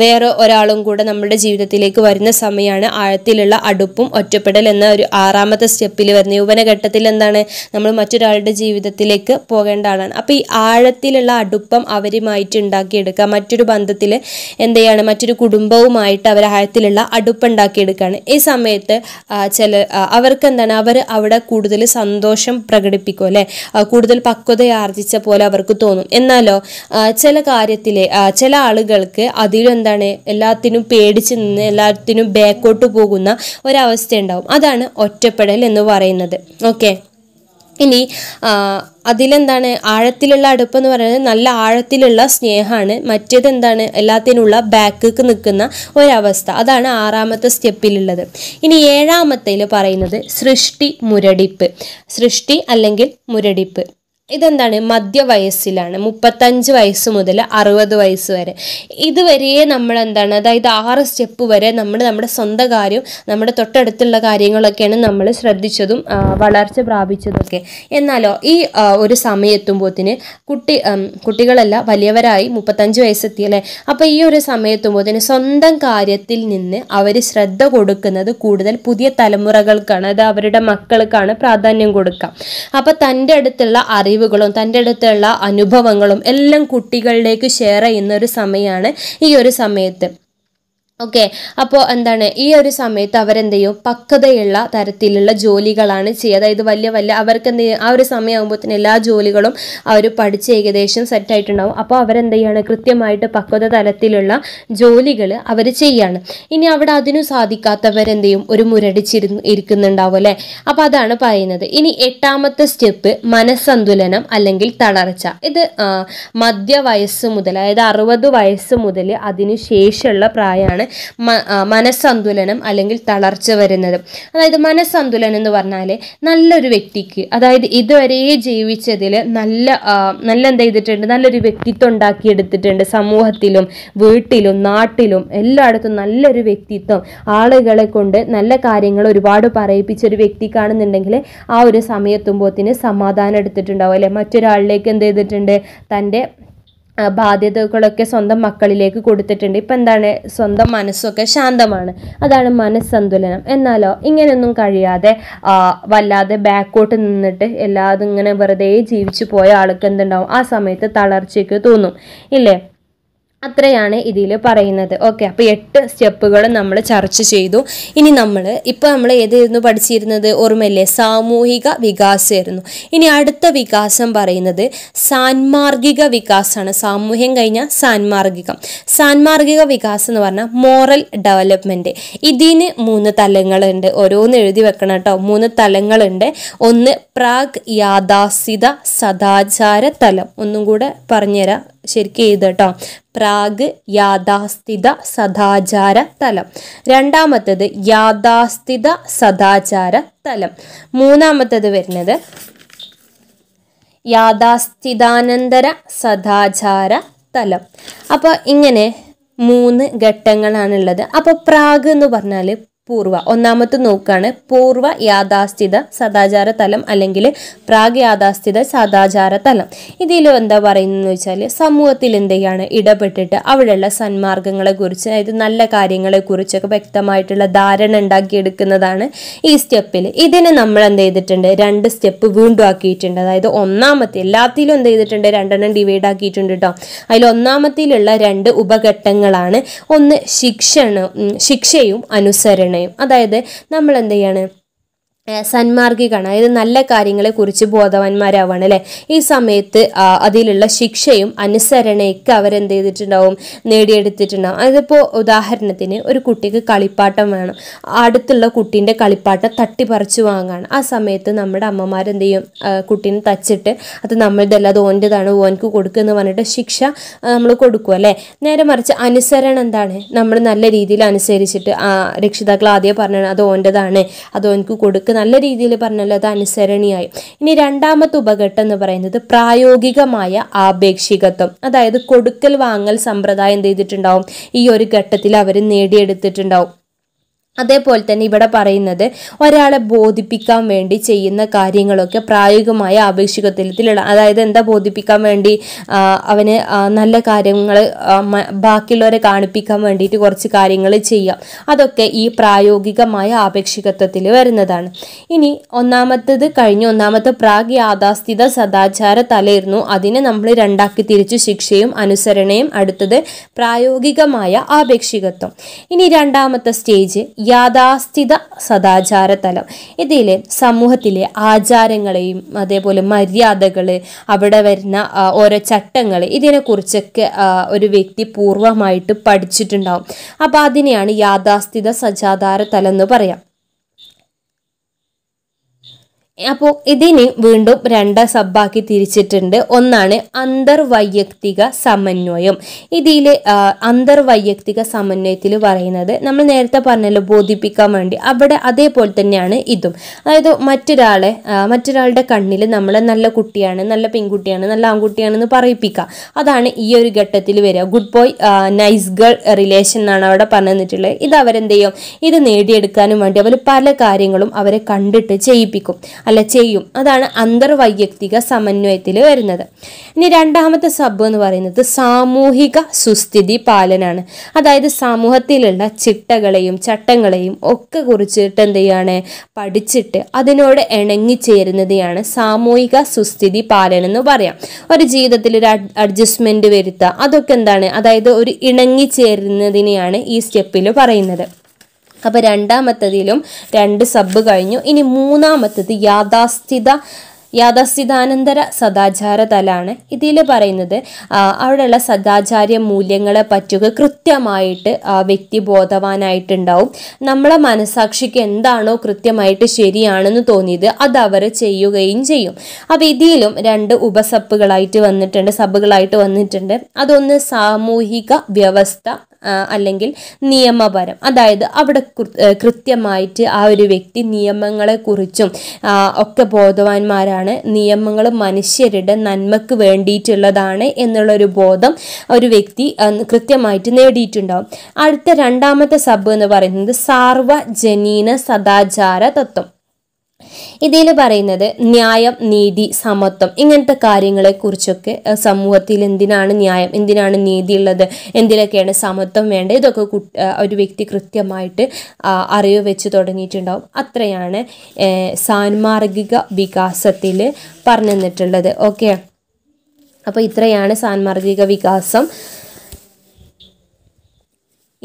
വേറെ ഒരാളും കൂടെ നമ്മുടെ ജീവിതത്തിലേക്ക് വരുന്ന സമയമാണ് ആഴത്തിലുള്ള അടുപ്പും ഒറ്റപ്പെടൽ എന്ന ഒരു ആറാമത്തെ സ്റ്റെപ്പിൽ വരുന്ന യുവനഘട്ടത്തിൽ എന്താണ് നമ്മൾ മറ്റൊരാളുടെ ജീവിതത്തിലേക്ക് പോകേണ്ട ആളാണ് അപ്പോൾ ഈ ആഴത്തിലുള്ള അടുപ്പം അവരുമായിട്ട് ഉണ്ടാക്കിയെടുക്കുക മറ്റൊരു ബന്ധത്തിൽ എന്ത് ചെയ്യാണ് മറ്റൊരു കുടുംബവുമായിട്ട് അവർ ആഴത്തിലുള്ള അടുപ്പം ഉണ്ടാക്കിയെടുക്കുകയാണ് ഈ സമയത്ത് ചില അവർക്ക് എന്താണ് അവർ അവിടെ കൂടുതൽ സന്തോഷം പ്രകടിപ്പിക്കും അല്ലേ കൂടുതൽ പക്വത ആർജിച്ച പോലെ അവർക്ക് തോന്നും എന്നാലോ ചില കാര്യത്തിലെ ചില ചില ആളുകൾക്ക് അതിലെന്താണ് എല്ലാത്തിനും പേടിച്ച് നിന്ന് എല്ലാത്തിനും ബാക്കോട്ട് പോകുന്ന ഒരവസ്ഥ ഉണ്ടാവും അതാണ് ഒറ്റപ്പെടൽ എന്ന് പറയുന്നത് ഓക്കെ ഇനി അതിലെന്താണ് ആഴത്തിലുള്ള അടുപ്പ് എന്ന് പറയുന്നത് നല്ല ആഴത്തിലുള്ള സ്നേഹമാണ് മറ്റേത് എന്താണ് എല്ലാത്തിനുള്ള ബാക്കിക്ക് നിൽക്കുന്ന ഒരവസ്ഥ അതാണ് ആറാമത്തെ സ്റ്റെപ്പിലുള്ളത് ഇനി ഏഴാമത്തേൽ പറയുന്നത് സൃഷ്ടി മുരടിപ്പ് സൃഷ്ടി അല്ലെങ്കിൽ മുരടിപ്പ് ഇതെന്താണ് മധ്യവയസ്സിലാണ് മുപ്പത്തഞ്ച് വയസ്സ് മുതൽ അറുപത് വയസ്സ് വരെ ഇതുവരെ നമ്മൾ എന്താണ് അതായത് ആറ് സ്റ്റെപ്പ് വരെ നമ്മൾ നമ്മുടെ സ്വന്തം കാര്യം നമ്മുടെ തൊട്ടടുത്തുള്ള കാര്യങ്ങളൊക്കെയാണ് നമ്മൾ ശ്രദ്ധിച്ചതും വളർച്ച പ്രാപിച്ചതൊക്കെ എന്നാലോ ഈ ഒരു സമയത്തുമ്പോത്തിന് കുട്ടി കുട്ടികളല്ല വലിയവരായി മുപ്പത്തഞ്ച് വയസ്സെത്തിയല്ലേ അല്ലേ അപ്പോൾ ഈ ഒരു സമയത്തുമ്പോത്തിന് സ്വന്തം കാര്യത്തിൽ നിന്ന് അവർ ശ്രദ്ധ കൊടുക്കുന്നത് കൂടുതൽ പുതിയ തലമുറകൾക്കാണ് അത് അവരുടെ മക്കൾക്കാണ് പ്രാധാന്യം കൊടുക്കുക അപ്പോൾ തൻ്റെ അടുത്തുള്ള അറിവ് കഴിവുകളും തൻ്റെ അടുത്തുള്ള അനുഭവങ്ങളും എല്ലാം കുട്ടികളിലേക്ക് ഷെയർ ചെയ്യുന്ന ഒരു സമയമാണ് ഈ ഒരു സമയത്ത് ഓക്കെ അപ്പോൾ എന്താണ് ഈ ഒരു സമയത്ത് അവരെന്ത് ചെയ്യും പക്വതയുള്ള തരത്തിലുള്ള ജോലികളാണ് ചെയ്യുക അതായത് വലിയ വലിയ അവർക്ക് എന്ത് ചെയ്യും ആ ഒരു സമയമാകുമ്പോൾ തന്നെ എല്ലാ ജോലികളും അവർ പഠിച്ച് ഏകദേശം സെറ്റായിട്ടുണ്ടാവും അപ്പോൾ അവരെന്ത് ചെയ്യാണ് കൃത്യമായിട്ട് പക്വത തലത്തിലുള്ള ജോലികൾ അവർ ചെയ്യാണ് ഇനി അവിടെ അതിനു സാധിക്കാത്തവരെന്ത് ചെയ്യും ഒരു മുരടിച്ചിരുന്ന് ഇരിക്കുന്നുണ്ടാവും അല്ലേ അപ്പോൾ അതാണ് പറയുന്നത് ഇനി എട്ടാമത്തെ സ്റ്റെപ്പ് മനസ്സന്തുലനം അല്ലെങ്കിൽ തളർച്ച ഇത് മധ്യവയസ്സ് മുതൽ അതായത് അറുപത് വയസ്സ് മുതൽ അതിനു ശേഷമുള്ള പ്രായമാണ് മനസ്സന്തുലനം അല്ലെങ്കിൽ തളർച്ച വരുന്നത് അതായത് മനസ്സന്തുലനം എന്ന് പറഞ്ഞാൽ നല്ലൊരു വ്യക്തിക്ക് അതായത് ഇതുവരെ ജീവിച്ചതിൽ നല്ല നല്ല എന്താ ചെയ്തിട്ടുണ്ട് നല്ലൊരു വ്യക്തിത്വം ഉണ്ടാക്കിയെടുത്തിട്ടുണ്ട് സമൂഹത്തിലും വീട്ടിലും നാട്ടിലും എല്ലായിടത്തും നല്ലൊരു വ്യക്തിത്വം ആളുകളെ കൊണ്ട് നല്ല കാര്യങ്ങൾ ഒരുപാട് പറയിപ്പിച്ച ഒരു വ്യക്തി കാണുന്നുണ്ടെങ്കിൽ ആ ഒരു സമയത്തുമ്പോത്തിന് സമാധാനം എടുത്തിട്ടുണ്ടാവും അല്ലെ മറ്റൊരാളിലേക്ക് എന്ത് ചെയ്തിട്ടുണ്ട് തൻ്റെ ബാധ്യതകളൊക്കെ സ്വന്തം മക്കളിലേക്ക് കൊടുത്തിട്ടുണ്ട് ഇപ്പം എന്താണ് സ്വന്തം മനസ്സൊക്കെ ശാന്തമാണ് അതാണ് മനസ്സന്തുലനം എന്നാലോ ഇങ്ങനെയൊന്നും കഴിയാതെ വല്ലാതെ ബാക്കോട്ട് നിന്നിട്ട് എല്ലാതും ഇങ്ങനെ വെറുതെ ജീവിച്ചു പോയ ആൾക്ക് എന്തുണ്ടാവും ആ സമയത്ത് തളർച്ചയ്ക്ക് തോന്നും ഇല്ലേ അത്രയാണ് ഇതിൽ പറയുന്നത് ഓക്കെ അപ്പോൾ എട്ട് സ്റ്റെപ്പുകൾ നമ്മൾ ചർച്ച ചെയ്തു ഇനി നമ്മൾ ഇപ്പോൾ നമ്മൾ ഏതായിരുന്നു പഠിച്ചിരുന്നത് ഓർമ്മയില്ലേ സാമൂഹിക വികാസമായിരുന്നു ഇനി അടുത്ത വികാസം പറയുന്നത് സാൻമാർഗിക വികാസമാണ് സാമൂഹ്യം കഴിഞ്ഞാൽ സാൻമാർഗികം സാൻമാർഗിക വികാസം എന്ന് പറഞ്ഞാൽ മോറൽ ഡെവലപ്മെൻറ്റ് ഇതിന് മൂന്ന് തലങ്ങളുണ്ട് ഓരോന്ന് എഴുതി വെക്കണം കേട്ടോ മൂന്ന് തലങ്ങളുണ്ട് ഒന്ന് പ്രാഗ് യാഥാസ്ഥിത സദാചാര തലം ഒന്നും കൂടെ പറഞ്ഞുതരാം ശരിക്കും എഴുതുക കേട്ടോ പ്രാഗ് യാഥാസ്ഥിത സദാചാര തലം രണ്ടാമത്തത് യാഥാസ്ഥിത സദാചാര തലം മൂന്നാമത്തത് വരുന്നത് യാഥാസ്ഥിതാനന്തര സദാചാര തലം അപ്പോൾ ഇങ്ങനെ മൂന്ന് ഘട്ടങ്ങളാണുള്ളത് അപ്പോൾ പ്രാഗ് എന്ന് പറഞ്ഞാൽ പൂർവ ഒന്നാമത്തെ നോക്കാണ് പൂർവ യാഥാസ്ഥിത സദാചാര തലം അല്ലെങ്കിൽ പ്രാഗ് യാഥാസ്ഥിത സദാചാര തലം ഇതിൽ എന്താ പറയുന്നതെന്ന് വെച്ചാൽ സമൂഹത്തിൽ എന്തെയാണ് ഇടപെട്ടിട്ട് അവിടെയുള്ള സന്മാർഗങ്ങളെക്കുറിച്ച് അതായത് നല്ല കാര്യങ്ങളെക്കുറിച്ചൊക്കെ വ്യക്തമായിട്ടുള്ള ധാരണ ഉണ്ടാക്കിയെടുക്കുന്നതാണ് ഈ സ്റ്റെപ്പിൽ ഇതിന് നമ്മൾ എന്ത് ചെയ്തിട്ടുണ്ട് രണ്ട് സ്റ്റെപ്പ് വീണ്ടും ആക്കിയിട്ടുണ്ട് അതായത് ഒന്നാമത്തെ എല്ലാത്തിലും എന്ത് ചെയ്തിട്ടുണ്ട് രണ്ടെണ്ണം ഡിവൈഡ് ആക്കിയിട്ടുണ്ട് കേട്ടോ അതിൽ ഒന്നാമത്തിലുള്ള രണ്ട് ഉപഘട്ടങ്ങളാണ് ഒന്ന് ശിക്ഷണം ശിക്ഷയും അനുസരണം നിർണയം അതായത് നമ്മൾ എന്ത് ചെയ്യാണ് സന്മാർഗികാണ് അതായത് നല്ല കാര്യങ്ങളെ കുറിച്ച് ബോധവാന്മാരാവാണ് അല്ലെ ഈ സമയത്ത് അതിലുള്ള ശിക്ഷയും അനുസരണയൊക്കെ അവരെന്ത് ചെയ്തിട്ടുണ്ടാവും നേടിയെടുത്തിട്ടുണ്ടാവും അതിപ്പോൾ ഉദാഹരണത്തിന് ഒരു കുട്ടിക്ക് കളിപ്പാട്ടം വേണം അടുത്തുള്ള കുട്ടീൻ്റെ കളിപ്പാട്ടം തട്ടിപ്പറിച്ചു വാങ്ങാണ് ആ സമയത്ത് നമ്മുടെ അമ്മമാരെന്ത് ചെയ്യും കുട്ടീനെ തച്ചിട്ട് അത് നമ്മളുടെല്ലാതെ ഓൻ്റെതാണ് ഓൻക്ക് കൊടുക്കുക എന്ന് പറഞ്ഞിട്ട് ശിക്ഷ നമ്മൾ കൊടുക്കും അല്ലേ നേരെ മറിച്ച് അനുസരണം എന്താണ് നമ്മൾ നല്ല രീതിയിൽ അനുസരിച്ചിട്ട് രക്ഷിതാക്കൾ ആദ്യം പറഞ്ഞാണ് അത് ഓൻ്റെതാണ് അത് ഓൻക്ക് കൊടുക്കുക നിങ്ങൾക്ക് നല്ല രീതിയിൽ പറഞ്ഞല്ലോ അത് അനുസരണീയായി ഇനി രണ്ടാമത്തെ ഉപഘട്ടം എന്ന് പറയുന്നത് പ്രായോഗികമായ ആപേക്ഷികത്വം അതായത് കൊടുക്കൽ വാങ്ങൽ സമ്പ്രദായം എന്ത് ചെയ്തിട്ടുണ്ടാവും ഈ ഒരു ഘട്ടത്തിൽ അവർ നേടിയെടുത്തിട്ടുണ്ടാവും അതേപോലെ തന്നെ ഇവിടെ പറയുന്നത് ഒരാളെ ബോധിപ്പിക്കാൻ വേണ്ടി ചെയ്യുന്ന കാര്യങ്ങളൊക്കെ പ്രായോഗികമായ ആപേക്ഷികത്തിലുള്ള അതായത് എന്താ ബോധിപ്പിക്കാൻ വേണ്ടി അവന് നല്ല കാര്യങ്ങൾ ബാക്കിയുള്ളവരെ കാണിപ്പിക്കാൻ വേണ്ടിയിട്ട് കുറച്ച് കാര്യങ്ങൾ ചെയ്യാം അതൊക്കെ ഈ പ്രായോഗികമായ ആപേക്ഷികത്വത്തിൽ വരുന്നതാണ് ഇനി ഒന്നാമത്തത് കഴിഞ്ഞു ഒന്നാമത്തെ പ്രാഗ് യാഥാസ്ഥിത സദാചാര തലയിരുന്നു അതിനെ നമ്മൾ രണ്ടാക്കി തിരിച്ചു ശിക്ഷയും അനുസരണയും അടുത്തത് പ്രായോഗികമായ ആപേക്ഷികത്വം ഇനി രണ്ടാമത്തെ സ്റ്റേജ് യാഥാസ്ഥിത തലം ഇതിൽ സമൂഹത്തിലെ ആചാരങ്ങളെയും അതേപോലെ മര്യാദകൾ അവിടെ വരുന്ന ഓരോ ചട്ടങ്ങൾ ഇതിനെക്കുറിച്ചൊക്കെ ഒരു വ്യക്തി പൂർവ്വമായിട്ട് പഠിച്ചിട്ടുണ്ടാവും അപ്പോൾ അതിനെയാണ് യാഥാസ്ഥിത സജാധാര തലം എന്ന് പറയാം അപ്പോൾ ഇതിന് വീണ്ടും രണ്ട് സബ്ബാക്കി തിരിച്ചിട്ടുണ്ട് ഒന്നാണ് അന്തർവൈയക്തിക സമന്വയം ഇതിൽ അന്തർവൈയക്തിക സമന്വയത്തിൽ പറയുന്നത് നമ്മൾ നേരത്തെ പറഞ്ഞല്ലോ ബോധിപ്പിക്കാൻ വേണ്ടി അവിടെ അതേപോലെ തന്നെയാണ് ഇതും അതായത് മറ്റൊരാളെ മറ്റൊരാളുടെ കണ്ണിൽ നമ്മൾ നല്ല കുട്ടിയാണ് നല്ല പെൺകുട്ടിയാണ് നല്ല ആൺകുട്ടിയാണെന്ന് പറയിപ്പിക്കുക അതാണ് ഈ ഒരു ഘട്ടത്തിൽ വരിക good boy nice girl relation എന്നാണ് അവിടെ പറഞ്ഞിട്ടുള്ളത് ഇത് അവരെന്ത് ചെയ്യും ഇത് നേടിയെടുക്കാനും വേണ്ടി അവർ പല കാര്യങ്ങളും അവരെ കണ്ടിട്ട് ചെയ്യിപ്പിക്കും അല്ല ചെയ്യും അതാണ് അന്തർവൈയക്തിക സമന്വയത്തിൽ വരുന്നത് ഇനി രണ്ടാമത്തെ സബ് എന്ന് പറയുന്നത് സാമൂഹിക സുസ്ഥിതി പാലനാണ് അതായത് സമൂഹത്തിലുള്ള ചിട്ടകളെയും ചട്ടങ്ങളെയും ഒക്കെ കുറിച്ചിട്ട് എന്ത് ചെയ്യാണ് പഠിച്ചിട്ട് അതിനോട് ഇണങ്ങിച്ചേരുന്നതെയാണ് സാമൂഹിക സുസ്ഥിതി പാലനം എന്ന് പറയാം ഒരു ജീവിതത്തിൽ ഒരു അഡ്ജസ്റ്റ്മെന്റ് വരുത്തുക അതൊക്കെ എന്താണ് അതായത് ഒരു ഇണങ്ങിച്ചേരുന്നതിനെയാണ് ഈ സ്റ്റെപ്പിൽ പറയുന്നത് അപ്പോൾ രണ്ടാമത്തതിലും രണ്ട് സബ്ബ് കഴിഞ്ഞു ഇനി മൂന്നാമത്തത് യാഥാസ്ഥിത യാഥാസ്ഥിതാനന്തര സദാചാര തലാണ് ഇതിൽ പറയുന്നത് അവിടെയുള്ള സദാചാര്യ മൂല്യങ്ങളെ പറ്റുക കൃത്യമായിട്ട് വ്യക്തി ബോധവാനായിട്ടുണ്ടാവും നമ്മളെ മനസാക്ഷിക്ക് എന്താണോ കൃത്യമായിട്ട് ശരിയാണെന്ന് തോന്നിയത് അത് അവർ ചെയ്യുകയും ചെയ്യും അപ്പോൾ ഇതിലും രണ്ട് ഉപസപ്പുകളായിട്ട് വന്നിട്ടുണ്ട് സബുകളായിട്ട് വന്നിട്ടുണ്ട് അതൊന്ന് സാമൂഹിക വ്യവസ്ഥ അല്ലെങ്കിൽ നിയമപരം അതായത് അവിടെ കൃത്യമായിട്ട് ആ ഒരു വ്യക്തി നിയമങ്ങളെക്കുറിച്ചും ഒക്കെ ബോധവാന്മാരാണ് നിയമങ്ങൾ മനുഷ്യരുടെ നന്മക്ക് വേണ്ടിയിട്ടുള്ളതാണ് എന്നുള്ളൊരു ബോധം ഒരു വ്യക്തി കൃത്യമായിട്ട് നേടിയിട്ടുണ്ടാവും അടുത്ത രണ്ടാമത്തെ സബ് എന്ന് പറയുന്നത് സാർവജനീന സദാചാര തത്വം ഇതിൽ പറയുന്നത് ന്യായം നീതി സമത്വം ഇങ്ങനത്തെ കാര്യങ്ങളെക്കുറിച്ചൊക്കെ സമൂഹത്തിൽ എന്തിനാണ് ന്യായം എന്തിനാണ് നീതി ഉള്ളത് എന്തിലൊക്കെയാണ് സമത്വം വേണ്ടത് ഇതൊക്കെ ഒരു വ്യക്തി കൃത്യമായിട്ട് അറിവ് വെച്ച് തുടങ്ങിയിട്ടുണ്ടാവും അത്രയാണ് സാൻമാർഗിക വികാസത്തിൽ പറഞ്ഞു തന്നിട്ടുള്ളത് ഓക്കെ അപ്പോൾ ഇത്രയാണ് സാൻമാർഗിക വികാസം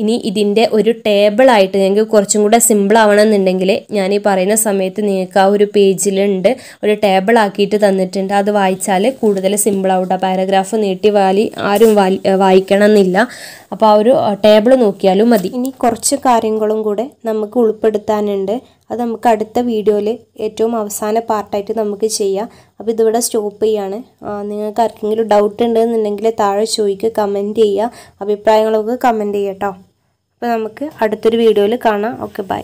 ഇനി ഇതിൻ്റെ ഒരു ടേബിളായിട്ട് നിങ്ങൾക്ക് കുറച്ചും കൂടെ സിമ്പിൾ ആവണമെന്നുണ്ടെങ്കിൽ ഞാൻ ഈ പറയുന്ന സമയത്ത് നിങ്ങൾക്ക് ആ ഒരു പേജിലുണ്ട് ഒരു ടേബിൾ ആക്കിയിട്ട് തന്നിട്ടുണ്ട് അത് വായിച്ചാൽ കൂടുതൽ സിമ്പിൾ ആവട്ടെ പാരഗ്രാഫ് നീട്ടി വാലി ആരും വായിക്കണം എന്നില്ല അപ്പോൾ ആ ഒരു ടേബിൾ നോക്കിയാലും മതി ഇനി കുറച്ച് കാര്യങ്ങളും കൂടെ നമുക്ക് ഉൾപ്പെടുത്താനുണ്ട് അത് നമുക്ക് അടുത്ത വീഡിയോയിൽ ഏറ്റവും അവസാന പാർട്ടായിട്ട് നമുക്ക് ചെയ്യാം അപ്പോൾ ഇതിവിടെ സ്റ്റോപ്പ് ചെയ്യാണ് നിങ്ങൾക്ക് ആർക്കെങ്കിലും ഡൗട്ട് ഉണ്ടെന്നുണ്ടെങ്കിൽ താഴെ ചോദിക്കുക കമൻറ്റ് ചെയ്യുക അഭിപ്രായങ്ങളൊക്കെ കമൻറ്റ് ചെയ്യാം കേട്ടോ അപ്പോൾ നമുക്ക് അടുത്തൊരു വീഡിയോയിൽ കാണാം ഓക്കെ ബൈ